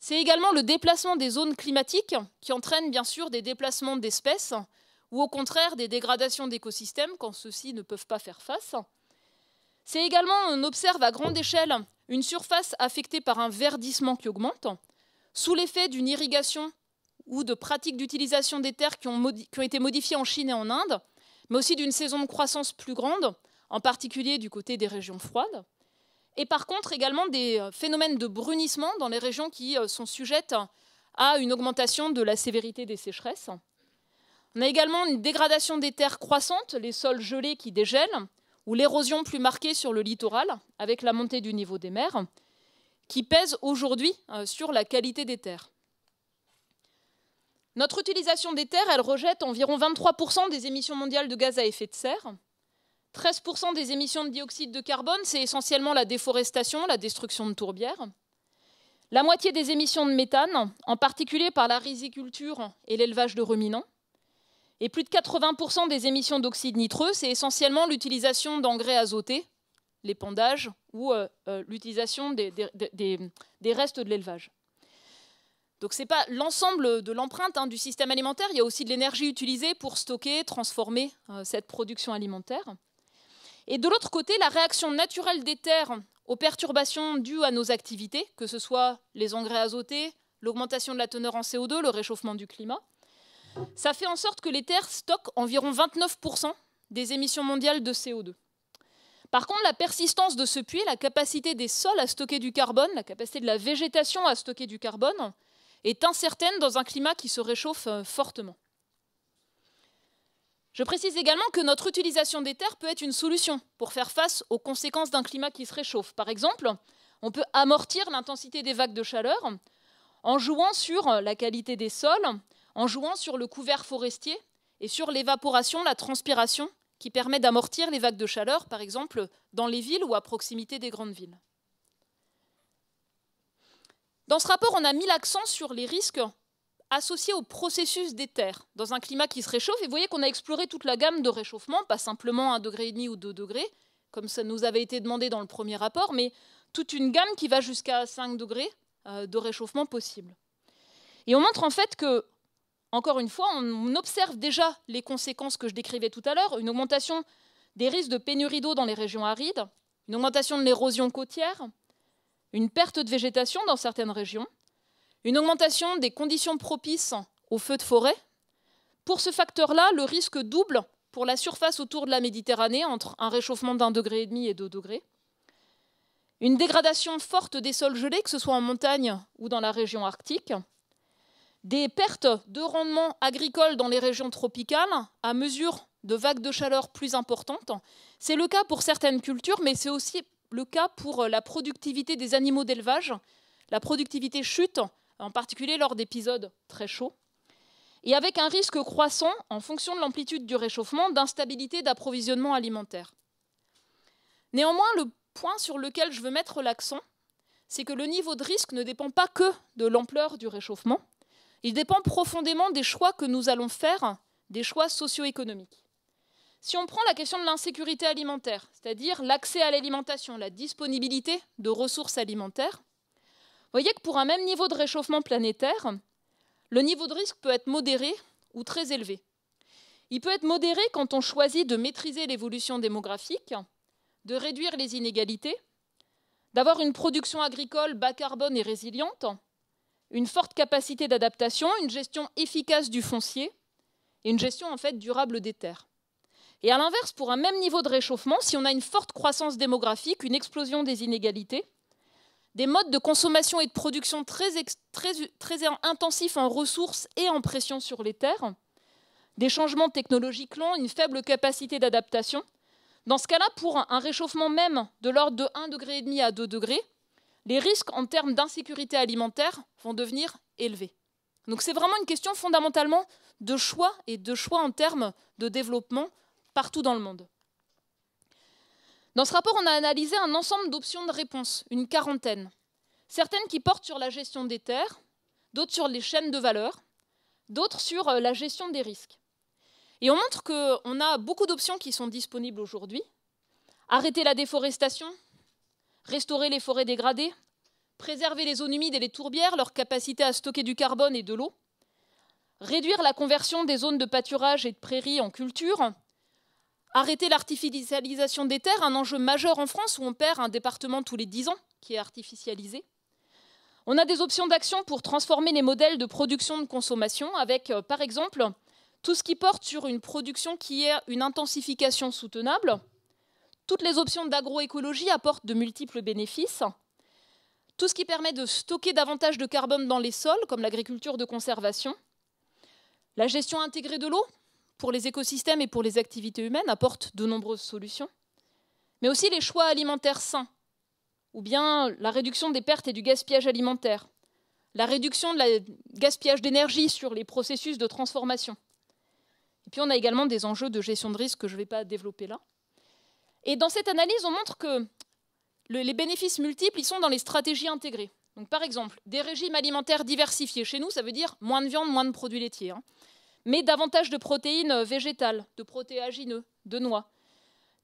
S1: C'est également le déplacement des zones climatiques qui entraîne bien sûr des déplacements d'espèces ou au contraire des dégradations d'écosystèmes quand ceux-ci ne peuvent pas faire face. C'est également, on observe à grande échelle, une surface affectée par un verdissement qui augmente, sous l'effet d'une irrigation ou de pratiques d'utilisation des terres qui ont, qui ont été modifiées en Chine et en Inde, mais aussi d'une saison de croissance plus grande, en particulier du côté des régions froides. Et par contre, également des euh, phénomènes de brunissement dans les régions qui euh, sont sujettes à une augmentation de la sévérité des sécheresses. On a également une dégradation des terres croissante, les sols gelés qui dégèlent, ou l'érosion plus marquée sur le littoral, avec la montée du niveau des mers, qui pèse aujourd'hui euh, sur la qualité des terres. Notre utilisation des terres, elle rejette environ 23% des émissions mondiales de gaz à effet de serre. 13% des émissions de dioxyde de carbone, c'est essentiellement la déforestation, la destruction de tourbières. La moitié des émissions de méthane, en particulier par la riziculture et l'élevage de ruminants. Et plus de 80% des émissions d'oxyde nitreux, c'est essentiellement l'utilisation d'engrais azotés, l'épandage ou euh, euh, l'utilisation des restes de l'élevage. Donc ce n'est pas l'ensemble de l'empreinte hein, du système alimentaire, il y a aussi de l'énergie utilisée pour stocker, transformer euh, cette production alimentaire. Et de l'autre côté, la réaction naturelle des terres aux perturbations dues à nos activités, que ce soit les engrais azotés, l'augmentation de la teneur en CO2, le réchauffement du climat, ça fait en sorte que les terres stockent environ 29% des émissions mondiales de CO2. Par contre, la persistance de ce puits, la capacité des sols à stocker du carbone, la capacité de la végétation à stocker du carbone, est incertaine dans un climat qui se réchauffe euh, fortement. Je précise également que notre utilisation des terres peut être une solution pour faire face aux conséquences d'un climat qui se réchauffe. Par exemple, on peut amortir l'intensité des vagues de chaleur en jouant sur la qualité des sols, en jouant sur le couvert forestier et sur l'évaporation, la transpiration, qui permet d'amortir les vagues de chaleur, par exemple dans les villes ou à proximité des grandes villes. Dans ce rapport, on a mis l'accent sur les risques associés au processus des terres dans un climat qui se réchauffe. Et vous voyez qu'on a exploré toute la gamme de réchauffement, pas simplement 1,5 degré ou 2 degrés, comme ça nous avait été demandé dans le premier rapport, mais toute une gamme qui va jusqu'à 5 degrés euh, de réchauffement possible. Et on montre en fait que, encore une fois, on observe déjà les conséquences que je décrivais tout à l'heure, une augmentation des risques de pénurie d'eau dans les régions arides, une augmentation de l'érosion côtière, une perte de végétation dans certaines régions, une augmentation des conditions propices aux feux de forêt. Pour ce facteur-là, le risque double pour la surface autour de la Méditerranée entre un réchauffement d'un degré et demi et deux degrés, une dégradation forte des sols gelés, que ce soit en montagne ou dans la région arctique, des pertes de rendement agricole dans les régions tropicales à mesure de vagues de chaleur plus importantes. C'est le cas pour certaines cultures, mais c'est aussi le cas pour euh, la productivité des animaux d'élevage. La productivité chute, en particulier lors d'épisodes très chauds, et avec un risque croissant, en fonction de l'amplitude du réchauffement, d'instabilité d'approvisionnement alimentaire. Néanmoins, le point sur lequel je veux mettre l'accent, c'est que le niveau de risque ne dépend pas que de l'ampleur du réchauffement, il dépend profondément des choix que nous allons faire, des choix socio-économiques. Si on prend la question de l'insécurité alimentaire, c'est-à-dire l'accès à l'alimentation, la disponibilité de ressources alimentaires, vous voyez que pour un même niveau de réchauffement planétaire, le niveau de risque peut être modéré ou très élevé. Il peut être modéré quand on choisit de maîtriser l'évolution démographique, de réduire les inégalités, d'avoir une production agricole bas carbone et résiliente, une forte capacité d'adaptation, une gestion efficace du foncier et une gestion en fait durable des terres. Et à l'inverse, pour un même niveau de réchauffement, si on a une forte croissance démographique, une explosion des inégalités, des modes de consommation et de production très, intensifs en ressources et en pression sur les terres, des changements technologiques lents, une faible capacité d'adaptation. Dans ce cas-là, pour un réchauffement même de l'ordre de 1,5 degré à 2 degrés, les risques en termes d'insécurité alimentaire vont devenir élevés. Donc c'est vraiment une question fondamentalement de choix et de choix en termes de développement partout dans le monde. Dans ce rapport, on a analysé un ensemble d'options de réponse, une quarantaine. Certaines qui portent sur la gestion des terres, d'autres sur les chaînes de valeur, d'autres sur euh, la gestion des risques. Et on montre qu'on a beaucoup d'options qui sont disponibles aujourd'hui. Arrêter la déforestation, restaurer les forêts dégradées, préserver les zones humides et les tourbières, leur capacité à stocker du carbone et de l'eau, réduire la conversion des zones de pâturage et de prairies en culture, Arrêter l'artificialisation des terres, un enjeu majeur en France où on perd un département tous les 10 ans qui est artificialisé. On a des options d'action pour transformer les modèles de production de consommation avec, euh, par exemple, tout ce qui porte sur une production qui est une intensification soutenable. Toutes les options d'agroécologie apportent de multiples bénéfices. Tout ce qui permet de stocker davantage de carbone dans les sols, comme l'agriculture de conservation. La gestion intégrée de l'eau, pour les écosystèmes et pour les activités humaines, apporte de nombreuses solutions, mais aussi les choix alimentaires sains, ou bien la réduction des pertes et du gaspillage alimentaire, la réduction de gaspillage d'énergie sur les processus de transformation. Et puis on a également des enjeux de gestion de risque que je ne vais pas développer là. Et dans cette analyse, on montre que les bénéfices multiples, ils sont dans les stratégies intégrées. Donc par exemple, des régimes alimentaires diversifiés. Chez nous, ça veut dire moins de viande, moins de produits laitiers. Hein mais davantage de protéines euh, végétales, de protéagineux, de noix.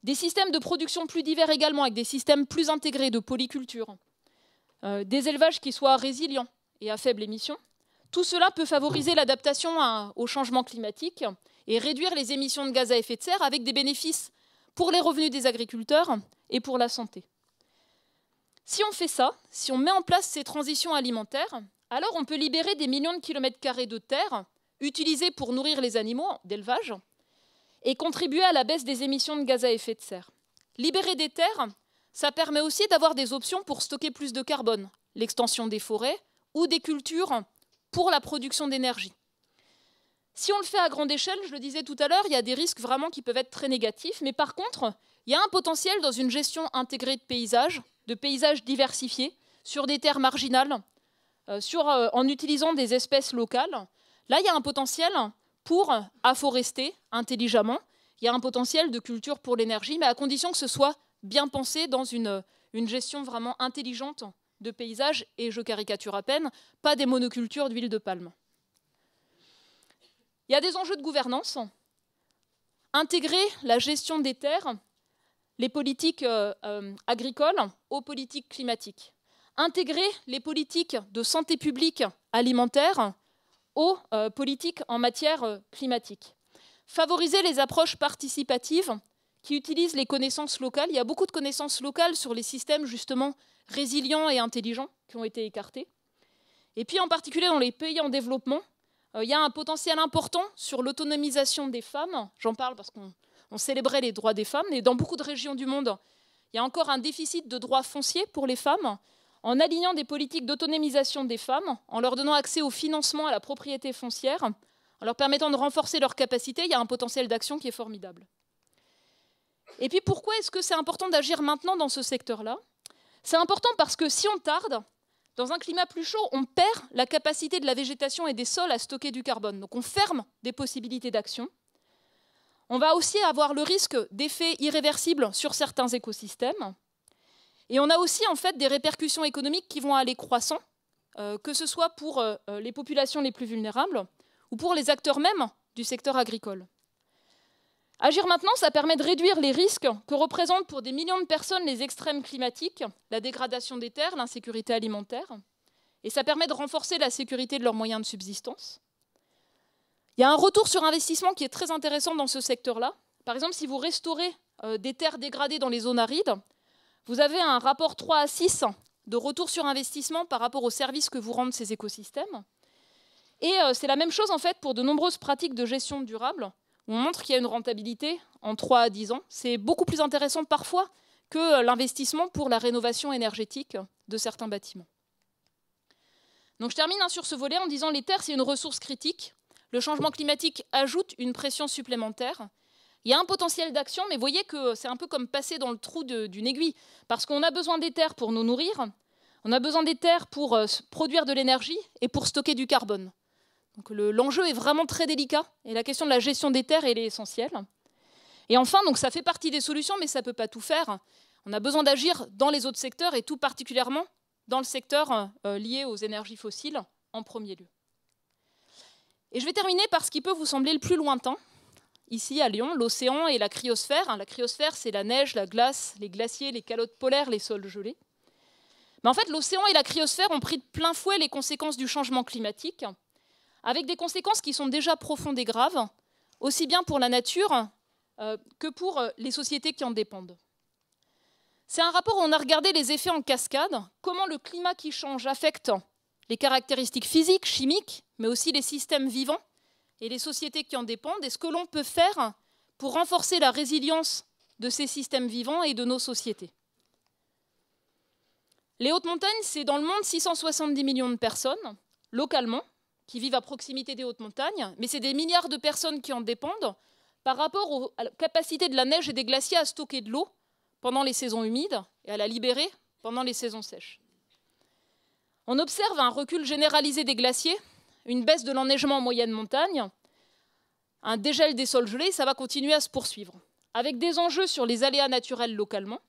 S1: Des systèmes de production plus divers également, avec des systèmes plus intégrés de polyculture. Euh, des élevages qui soient résilients et à faible émission. Tout cela peut favoriser l'adaptation au changement climatique et réduire les émissions de gaz à effet de serre avec des bénéfices pour les revenus des agriculteurs et pour la santé. Si on fait ça, si on met en place ces transitions alimentaires, alors on peut libérer des millions de kilomètres carrés de terre utilisés pour nourrir les animaux d'élevage et contribuer à la baisse des émissions de gaz à effet de serre. Libérer des terres, ça permet aussi d'avoir des options pour stocker plus de carbone, l'extension des forêts ou des cultures pour la production d'énergie. Si on le fait à grande échelle, je le disais tout à l'heure, il y a des risques vraiment qui peuvent être très négatifs, mais par contre, il y a un potentiel dans une gestion intégrée de paysages, de paysages diversifiés, sur des terres marginales, euh, euh, en utilisant des espèces locales, Là, il y a un potentiel pour afforester intelligemment. Il y a un potentiel de culture pour l'énergie, mais à condition que ce soit bien pensé dans une, gestion vraiment intelligente de paysages, et je caricature à peine, pas des monocultures d'huile de palme. Il y a des enjeux de gouvernance. Intégrer la gestion des terres, les politiques euh, euh, agricoles aux politiques climatiques. Intégrer les politiques de santé publique alimentaire aux euh, politiques en matière euh, climatique. Favoriser les approches participatives qui utilisent les connaissances locales. Il y a beaucoup de connaissances locales sur les systèmes justement résilients et intelligents qui ont été écartés. Et puis en particulier dans les pays en développement, euh, il y a un potentiel important sur l'autonomisation des femmes. J'en parle parce qu'on célébrait les droits des femmes, et dans beaucoup de régions du monde, il y a encore un déficit de droits fonciers pour les femmes en alignant des politiques d'autonomisation des femmes, en leur donnant accès au financement à la propriété foncière, en leur permettant de renforcer leurs capacités, il y a un potentiel d'action qui est formidable. Et puis pourquoi est-ce que c'est important d'agir maintenant dans ce secteur-là C'est important parce que si on tarde, dans un climat plus chaud, on perd la capacité de la végétation et des sols à stocker du carbone. Donc on ferme des possibilités d'action. On va aussi avoir le risque d'effets irréversibles sur certains écosystèmes. Et on a aussi en fait des répercussions économiques qui vont aller croissant, euh, que ce soit pour euh, euh, les populations les plus vulnérables ou pour les acteurs mêmes du secteur agricole. Agir maintenant, ça permet de réduire les risques que représentent pour des millions de personnes les extrêmes climatiques, la dégradation des terres, l'insécurité alimentaire, et ça permet de renforcer la sécurité de leurs moyens de subsistance. Il y a un retour sur investissement qui est très intéressant dans ce secteur-là. Par exemple, si vous restaurez des terres dégradées dans les zones arides, vous avez un rapport 3 à 6 de retour sur investissement par rapport aux services que vous rendent ces écosystèmes. Et euh, c'est la même chose en fait pour de nombreuses pratiques de gestion durable. On montre qu'il y a une rentabilité en 3 à 10 ans. C'est beaucoup plus intéressant parfois que euh, l'investissement pour la rénovation énergétique de certains bâtiments. Donc je termine hein, sur ce volet en disant les terres, c'est une ressource critique. Le changement climatique ajoute une pression supplémentaire. Il y a un potentiel d'action, mais voyez que c'est un peu comme passer dans le trou d'une aiguille, parce qu'on a besoin des terres pour nous nourrir, on a besoin des terres pour euh, produire de l'énergie et pour stocker du carbone. Donc l'enjeu est vraiment très délicat, et la question de la gestion des terres est essentielle. Et enfin, donc ça fait partie des solutions, mais ça ne peut pas tout faire. On a besoin d'agir dans les autres secteurs, et tout particulièrement dans le secteur euh, euh, lié aux énergies fossiles en premier lieu. Et je vais terminer par ce qui peut vous sembler le plus lointain, ici à Lyon, l'océan et la cryosphère. Hein. La cryosphère, c'est la neige, la glace, les glaciers, les calottes polaires, les sols gelés. Mais en fait, l'océan et la cryosphère ont pris de plein fouet les conséquences du changement climatique, avec des conséquences qui sont déjà profondes et graves, aussi bien pour la nature euh, que pour euh, les sociétés qui en dépendent. C'est un rapport où on a regardé les effets en cascade, comment le climat qui change affecte les caractéristiques physiques, chimiques, mais aussi les systèmes vivants, et les sociétés qui en dépendent et ce que l'on peut faire pour renforcer la résilience de ces systèmes vivants et de nos sociétés. Les hautes montagnes, c'est dans le monde 670 millions de personnes, localement, qui vivent à proximité des hautes montagnes, mais c'est des milliards de personnes qui en dépendent par rapport aux, capacités de la neige et des glaciers à stocker de l'eau pendant les saisons humides et à la libérer pendant les saisons sèches. On observe un recul généralisé des glaciers une baisse de l'enneigement en moyenne montagne, un dégel des sols gelés, ça va continuer à se poursuivre, avec des enjeux sur les aléas naturels localement,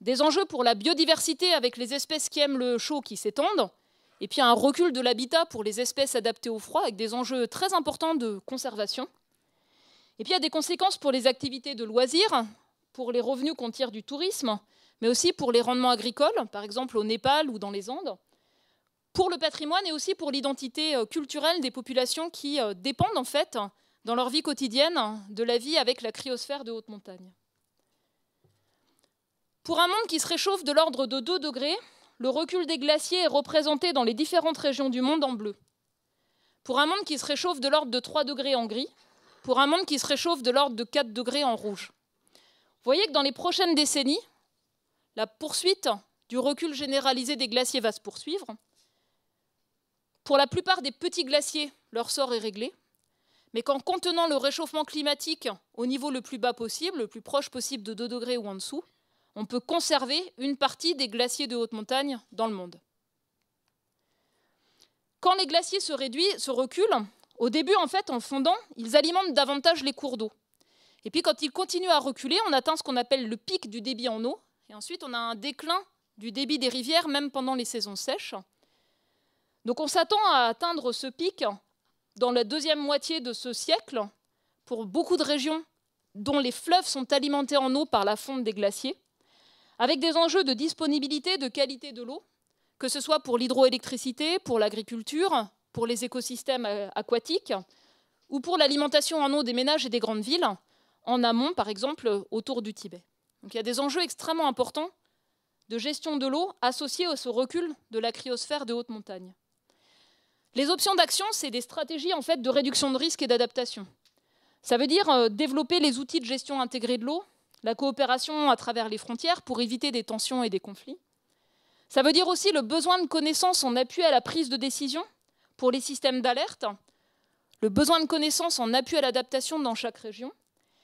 S1: des enjeux pour la biodiversité avec les espèces qui aiment le chaud qui s'étendent, et puis un recul de l'habitat pour les espèces adaptées au froid, avec des enjeux très importants de conservation. Et puis il y a des conséquences pour les activités de loisirs, pour les revenus qu'on tire du tourisme, mais aussi pour les rendements agricoles, par exemple au Népal ou dans les Andes, pour le patrimoine et aussi pour l'identité euh, culturelle des populations qui euh, dépendent en fait dans leur vie quotidienne de la vie avec la cryosphère de haute montagne. Pour un monde qui se réchauffe de l'ordre de 2 degrés, le recul des glaciers est représenté dans les différentes régions du monde en bleu. Pour un monde qui se réchauffe de l'ordre de 3 degrés en gris, pour un monde qui se réchauffe de l'ordre de 4 degrés en rouge. Vous voyez que dans les prochaines décennies, la poursuite du recul généralisé des glaciers va se poursuivre, pour la plupart des petits glaciers, leur sort est réglé, mais qu'en contenant le réchauffement climatique au niveau le plus bas possible, le plus proche possible de 2 degrés ou en dessous, on peut conserver une partie des glaciers de haute montagne dans le monde. Quand les glaciers se réduisent, se reculent, au début, en fait, en fondant, ils alimentent davantage les cours d'eau. Et puis quand ils continuent à reculer, on atteint ce qu'on appelle le pic du débit en eau, et ensuite on a un déclin du débit des rivières, même pendant les saisons sèches. Donc on s'attend à atteindre ce pic dans la deuxième moitié de ce siècle pour beaucoup de régions dont les fleuves sont alimentés en eau par la fonte des glaciers, avec des enjeux de disponibilité, de qualité de l'eau, que ce soit pour l'hydroélectricité, pour l'agriculture, pour les écosystèmes euh, aquatiques, ou pour l'alimentation en eau des ménages et des grandes villes, en amont par exemple autour du Tibet. Donc il y a des enjeux extrêmement importants de gestion de l'eau associés à ce recul de la cryosphère de haute montagne. Les options d'action, c'est des stratégies en fait de réduction de risque et d'adaptation. Ça veut dire euh, développer les outils de gestion intégrée de l'eau, la coopération à travers les frontières pour éviter des tensions et des conflits. Ça veut dire aussi le besoin de connaissances en appui à la prise de décision pour les systèmes d'alerte, le besoin de connaissances en appui à l'adaptation dans chaque région.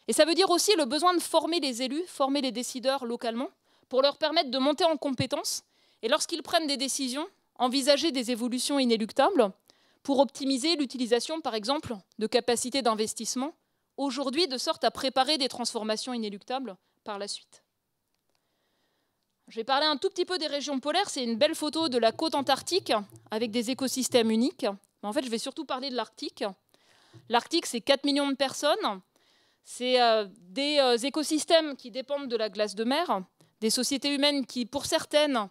S1: Et ça veut dire aussi le besoin de former les élus, former les décideurs localement, pour leur permettre de monter en compétences et lorsqu'ils prennent des décisions, envisager des évolutions inéluctables pour optimiser l'utilisation, par exemple, de capacités d'investissement aujourd'hui de sorte à préparer des transformations inéluctables par la suite. Je vais parler un tout petit peu des régions polaires. C'est une belle photo de la côte antarctique avec des écosystèmes uniques. en fait, je vais surtout parler de l'Arctique. L'Arctique, c'est 4 millions de personnes. C'est euh, des euh, écosystèmes qui dépendent de la glace de mer, des sociétés humaines qui, pour certaines,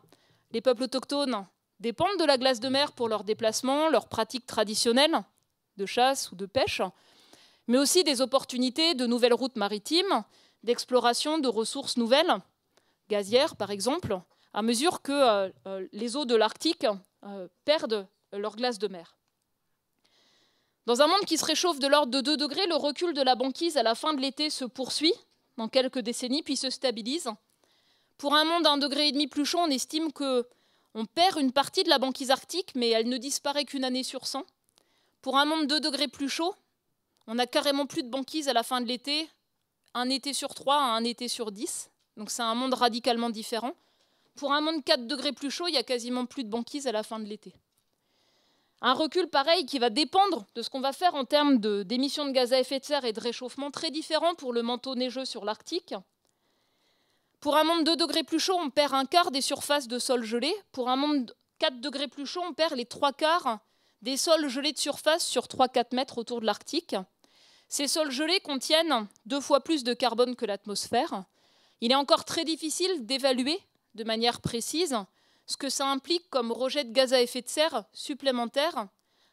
S1: les peuples autochtones, dépendent de la glace de mer pour leurs déplacements, leurs pratiques traditionnelles de chasse ou de pêche, mais aussi des opportunités de nouvelles routes maritimes, d'exploration de ressources nouvelles, gazières par exemple, à mesure que euh, euh, les eaux de l'Arctique euh, perdent leur glace de mer. Dans un monde qui se réchauffe de l'ordre de 2 degrés, le recul de la banquise à la fin de l'été se poursuit dans quelques décennies, puis se stabilise. Pour un monde à 1,5 degré plus chaud, on estime que on perd une partie de la banquise arctique, mais elle ne disparaît qu'une année sur 100. Pour un monde 2 degrés plus chaud, on n'a carrément plus de banquise à la fin de l'été, un été sur 3 à un été sur 10. Donc c'est un monde radicalement différent. Pour un monde 4 degrés plus chaud, il n'y a quasiment plus de banquise à la fin de l'été. Un recul pareil qui va dépendre de ce qu'on va faire en termes d'émissions de, de, gaz à effet de serre et de réchauffement très différent pour le manteau neigeux sur l'Arctique pour un monde 2 degrés plus chaud, on perd un quart des surfaces de sol gelé. Pour un monde 4 degrés plus chaud, on perd les trois quarts des sols gelés de surface sur 3-4 mètres autour de l'Arctique. Ces sols gelés contiennent deux fois plus de carbone que l'atmosphère. Il est encore très difficile d'évaluer de manière précise ce que ça implique comme rejet de gaz à effet de serre supplémentaire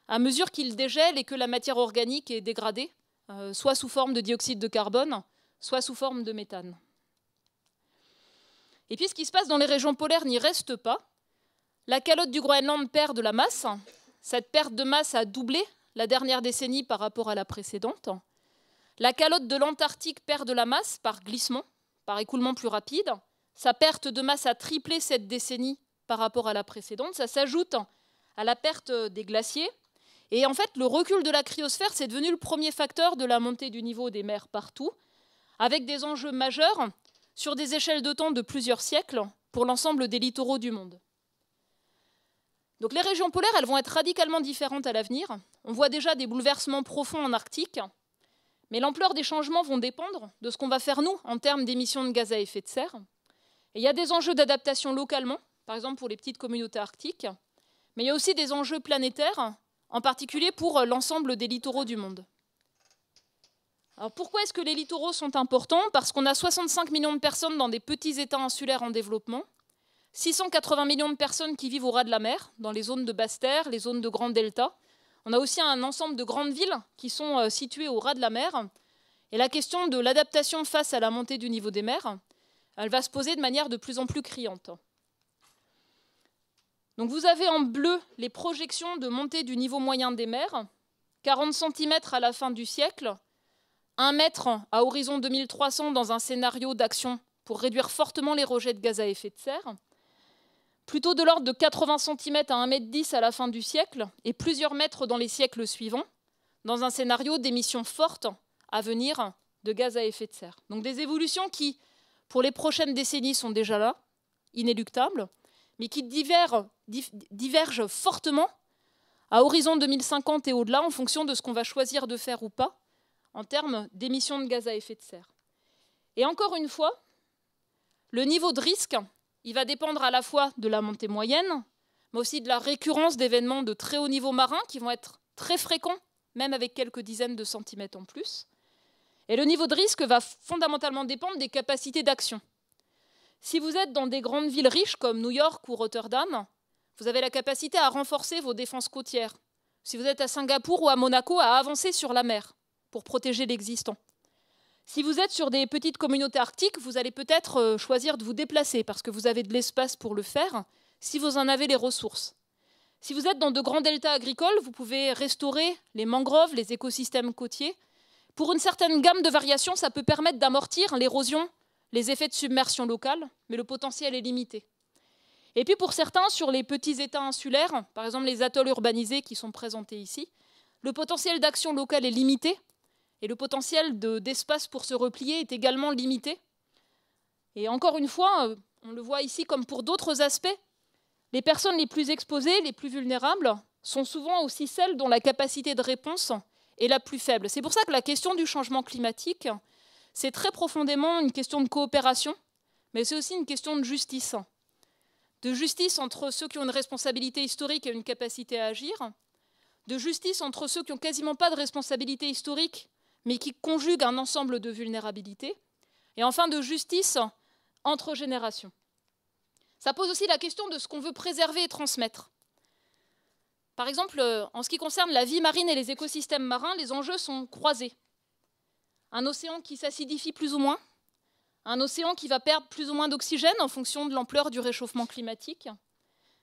S1: à mesure qu'il dégèle et que la matière organique est dégradée, euh, soit sous forme de dioxyde de carbone, soit sous forme de méthane. Et puis ce qui se passe dans les régions polaires n'y reste pas. La calotte du Groenland perd de la masse. Cette perte de masse a doublé la dernière décennie par rapport à la précédente. La calotte de l'Antarctique perd de la masse par glissement, par écoulement plus rapide. Sa perte de masse a triplé cette décennie par rapport à la précédente. Ça s'ajoute à la perte des glaciers. Et en fait, le recul de la cryosphère, c'est devenu le premier facteur de la montée du niveau des mers partout, avec des enjeux majeurs sur des échelles de temps de plusieurs siècles pour l'ensemble des littoraux du monde. Donc les régions polaires, elles vont être radicalement différentes à l'avenir. On voit déjà des bouleversements profonds en Arctique, mais l'ampleur des changements vont dépendre de ce qu'on va faire nous en termes d'émissions de gaz à effet de serre. il y a des enjeux d'adaptation localement, par exemple pour les petites communautés arctiques, mais il y a aussi des enjeux planétaires, en particulier pour l'ensemble des littoraux du monde pourquoi est-ce que les littoraux sont importants Parce qu'on a 65 millions de personnes dans des petits États insulaires en développement, 680 millions de personnes qui vivent au ras de la mer, dans les zones de basse terre, les zones de grand delta. On a aussi un ensemble de grandes villes qui sont euh, situées au ras de la mer. Et la question de l'adaptation face à la montée du niveau des mers, elle va se poser de manière de plus en plus criante. Donc vous avez en bleu les projections de montée du niveau moyen des mers, 40 cm à la fin du siècle, un mètre à horizon 2300 dans un scénario d'action pour réduire fortement les rejets de gaz à effet de serre, plutôt de l'ordre de 80 cm à 1,10 m à la fin du siècle et plusieurs mètres dans les siècles suivants, dans un scénario d'émissions fortes à venir de gaz à effet de serre. Donc des évolutions qui, pour les prochaines décennies, sont déjà là, inéluctables, mais qui divergent, divergent fortement à horizon 2050 et au-delà en fonction de ce qu'on va choisir de faire ou pas en termes d'émissions de gaz à effet de serre. Et encore une fois, le niveau de risque, il va dépendre à la fois de la montée moyenne, mais aussi de la récurrence d'événements de très haut niveau marin qui vont être très fréquents, même avec quelques dizaines de centimètres en plus. Et le niveau de risque va fondamentalement dépendre des capacités d'action. Si vous êtes dans des grandes villes riches comme New York ou Rotterdam, vous avez la capacité à renforcer vos défenses côtières. Si vous êtes à Singapour ou à Monaco, à avancer sur la mer pour protéger l'existant. Si vous êtes sur des petites communautés arctiques, vous allez peut-être euh, choisir de vous déplacer parce que vous avez de l'espace pour le faire, si vous en avez les ressources. Si vous êtes dans de grands deltas agricoles, vous pouvez restaurer les mangroves, les écosystèmes côtiers. Pour une certaine gamme de variations, ça peut permettre d'amortir l'érosion, les effets de submersion locale, mais le potentiel est limité. Et puis pour certains, sur les petits états insulaires, par exemple les atolls urbanisés qui sont présentés ici, le potentiel d'action locale est limité, et le potentiel d'espace pour se replier est également limité. Et encore une fois, euh, on le voit ici comme pour d'autres aspects, les personnes les plus exposées, les plus vulnérables, sont souvent aussi celles dont la capacité de réponse est la plus faible. C'est pour ça que la question du changement climatique, c'est très profondément une question de coopération, mais c'est aussi une question de justice. De justice entre ceux qui ont une responsabilité historique et une capacité à agir, de justice entre ceux qui n'ont quasiment pas de responsabilité historique mais qui conjugue un ensemble de vulnérabilités, et enfin de justice entre générations. Ça pose aussi la question de ce qu'on veut préserver et transmettre. Par exemple, euh, en ce qui concerne la vie marine et les écosystèmes marins, les enjeux sont croisés. Un océan qui s'acidifie plus ou moins, un océan qui va perdre plus ou moins d'oxygène en fonction de l'ampleur du réchauffement climatique,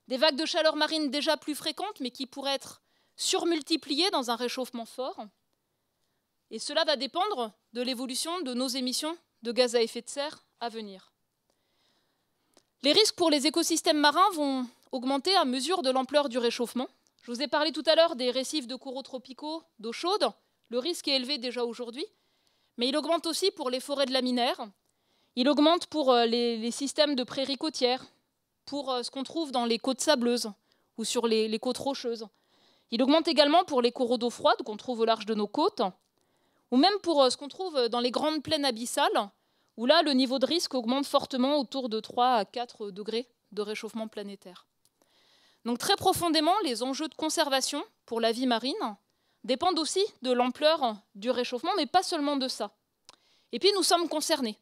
S1: des vagues de chaleur marine déjà plus fréquentes mais qui pourraient être surmultipliées dans un réchauffement fort, et cela va dépendre de l'évolution de nos émissions de gaz à effet de serre à venir. Les risques pour les écosystèmes marins vont augmenter à mesure de l'ampleur du réchauffement. Je vous ai parlé tout à l'heure des récifs de coraux tropicaux d'eau chaude. Le risque est élevé déjà aujourd'hui, mais il augmente aussi pour les forêts de laminaires. Il augmente pour euh, les, systèmes de prairies côtières, pour euh, ce qu'on trouve dans les côtes sableuses ou sur les côtes rocheuses. Il augmente également pour les coraux d'eau froide qu'on trouve au large de nos côtes ou même pour euh, ce qu'on trouve euh, dans les grandes plaines abyssales, où là, le niveau de risque augmente fortement autour de 3 à 4 degrés de réchauffement planétaire. Donc très profondément, les enjeux de conservation pour la vie marine dépendent aussi de l'ampleur du réchauffement, mais pas seulement de ça. Et puis nous sommes concernés.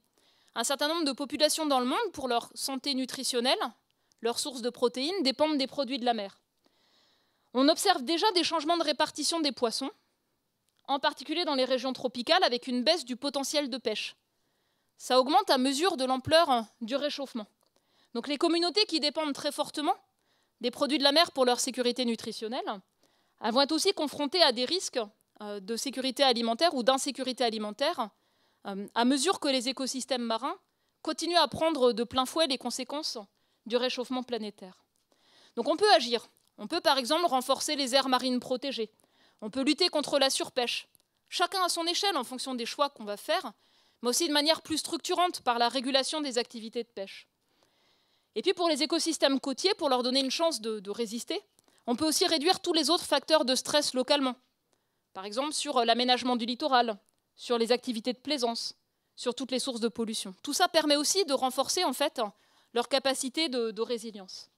S1: Un certain nombre de populations dans le monde, pour leur santé nutritionnelle, leurs sources de protéines dépendent des produits de la mer. On observe déjà des changements de répartition des poissons, en particulier dans les régions tropicales, avec une baisse du potentiel de pêche. Ça augmente à mesure de l'ampleur hein, du réchauffement. Donc les communautés qui dépendent très fortement des produits de la mer pour leur sécurité nutritionnelle, vont être aussi confrontées à des risques euh, de sécurité alimentaire ou d'insécurité alimentaire euh, à mesure que les écosystèmes marins continuent à prendre de plein fouet les conséquences du réchauffement planétaire. Donc on peut agir. On peut par exemple renforcer les aires marines protégées, on peut lutter contre la surpêche, chacun à son échelle en fonction des choix qu'on va faire, mais aussi de manière plus structurante par la régulation des activités de pêche. Et puis pour les écosystèmes côtiers, pour leur donner une chance de, résister, on peut aussi réduire tous les autres facteurs de stress localement. Par exemple sur euh, l'aménagement du littoral, sur les activités de plaisance, sur toutes les sources de pollution. Tout ça permet aussi de renforcer en fait leur capacité de résilience.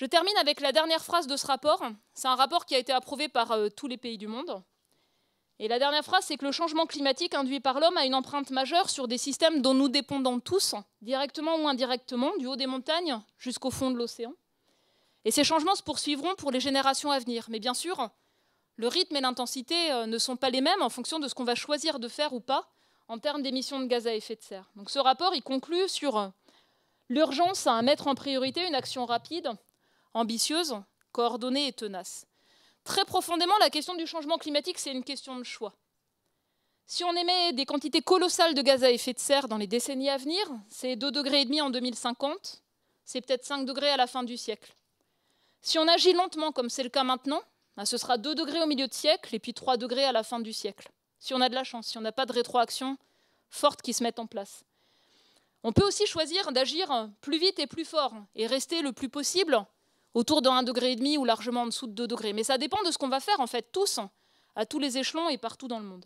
S1: Je termine avec la dernière phrase de ce rapport. C'est un rapport qui a été approuvé par euh, tous les pays du monde. Et la dernière phrase, c'est que le changement climatique induit par l'homme a une empreinte majeure sur des systèmes dont nous dépendons tous, directement ou indirectement, du haut des montagnes jusqu'au fond de l'océan. Et ces changements se poursuivront pour les générations à venir. Mais bien sûr, le rythme et l'intensité euh, ne sont pas les mêmes en fonction de ce qu'on va choisir de faire ou pas en termes d'émissions de gaz à effet de serre. Donc ce rapport, il conclut sur euh, l'urgence à mettre en priorité une action rapide ambitieuse, coordonnée et tenace. Très profondément, la question du changement climatique, c'est une question de choix. Si on émet des quantités colossales de gaz à effet de serre dans les décennies à venir, c'est 2,5 degrés en 2050, c'est peut-être 5 degrés à la fin du siècle. Si on agit lentement, comme c'est le cas maintenant, ben, ce sera 2 degrés au milieu de siècle et puis 3 degrés à la fin du siècle. Si on a de la chance, si on n'a pas de rétroaction forte qui se mette en place. On peut aussi choisir d'agir plus vite et plus fort et rester le plus possible autour de 1,5 demi ou largement en dessous de deux degrés. Mais ça dépend de ce qu'on va faire, en fait, tous, hein, à tous les échelons et partout dans le monde.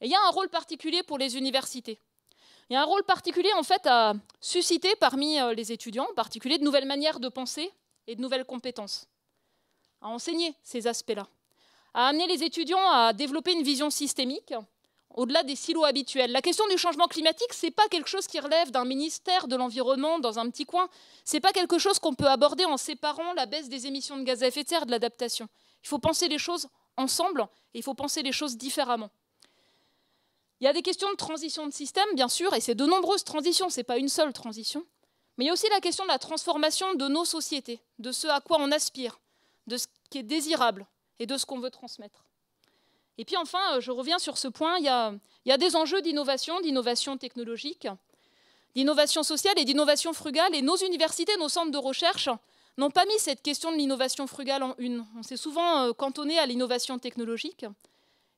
S1: Et il y a un rôle particulier pour les universités. Il y a un rôle particulier, en fait, à susciter parmi euh, les étudiants, en particulier de nouvelles manières de penser et de nouvelles compétences. À enseigner ces aspects-là. À amener les étudiants à développer une vision systémique, au-delà des silos habituels. La question du changement climatique, c'est pas quelque chose qui relève d'un ministère de l'environnement dans un petit coin. C'est pas quelque chose qu'on peut aborder en séparant la baisse des émissions de gaz à effet de serre de l'adaptation. Il faut penser les choses ensemble et il faut penser les choses différemment. Il y a des questions de transition de système, bien sûr, et c'est de nombreuses transitions, c'est pas une seule transition. Mais il y a aussi la question de la transformation de nos sociétés, de ce à quoi on aspire, de ce qui est désirable et de ce qu'on veut transmettre. Et puis enfin, euh, je reviens sur ce point, il y a, des enjeux d'innovation, d'innovation technologique, d'innovation sociale et d'innovation frugale. Et nos universités, nos centres de recherche n'ont pas mis cette question de l'innovation frugale en une. On s'est souvent euh, cantonné à l'innovation technologique.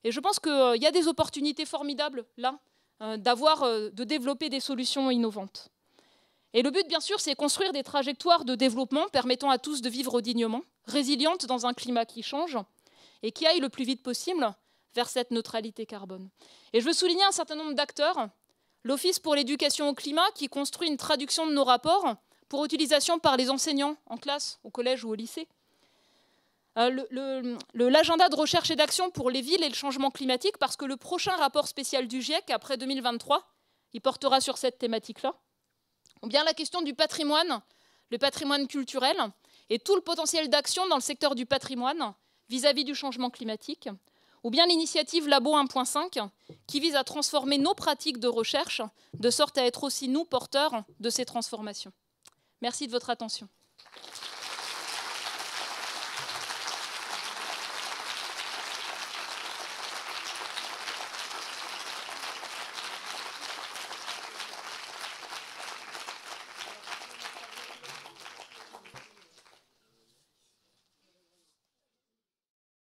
S1: Et je pense qu'il euh, y a des opportunités formidables là, de développer des solutions innovantes. Et le but, bien sûr, c'est construire des trajectoires de développement permettant à tous de vivre dignement, résilientes dans un climat qui change et qui aille le plus vite possible vers cette neutralité carbone. Et je veux souligner un certain nombre d'acteurs. L'Office pour l'éducation au climat, qui construit une traduction de nos rapports pour utilisation par les enseignants en classe, au collège ou au lycée. Euh, l'agenda de recherche et d'action pour les villes et le changement climatique, parce que le prochain rapport spécial du GIEC, après 2023, il portera sur cette thématique-là. Ou bien la question du patrimoine, le patrimoine culturel, et tout le potentiel d'action dans le secteur du patrimoine vis à -vis du changement climatique ou bien l'initiative Labo 1.5, qui vise à transformer nos pratiques de recherche, de sorte à être aussi nous porteurs de ces transformations. Merci de votre attention.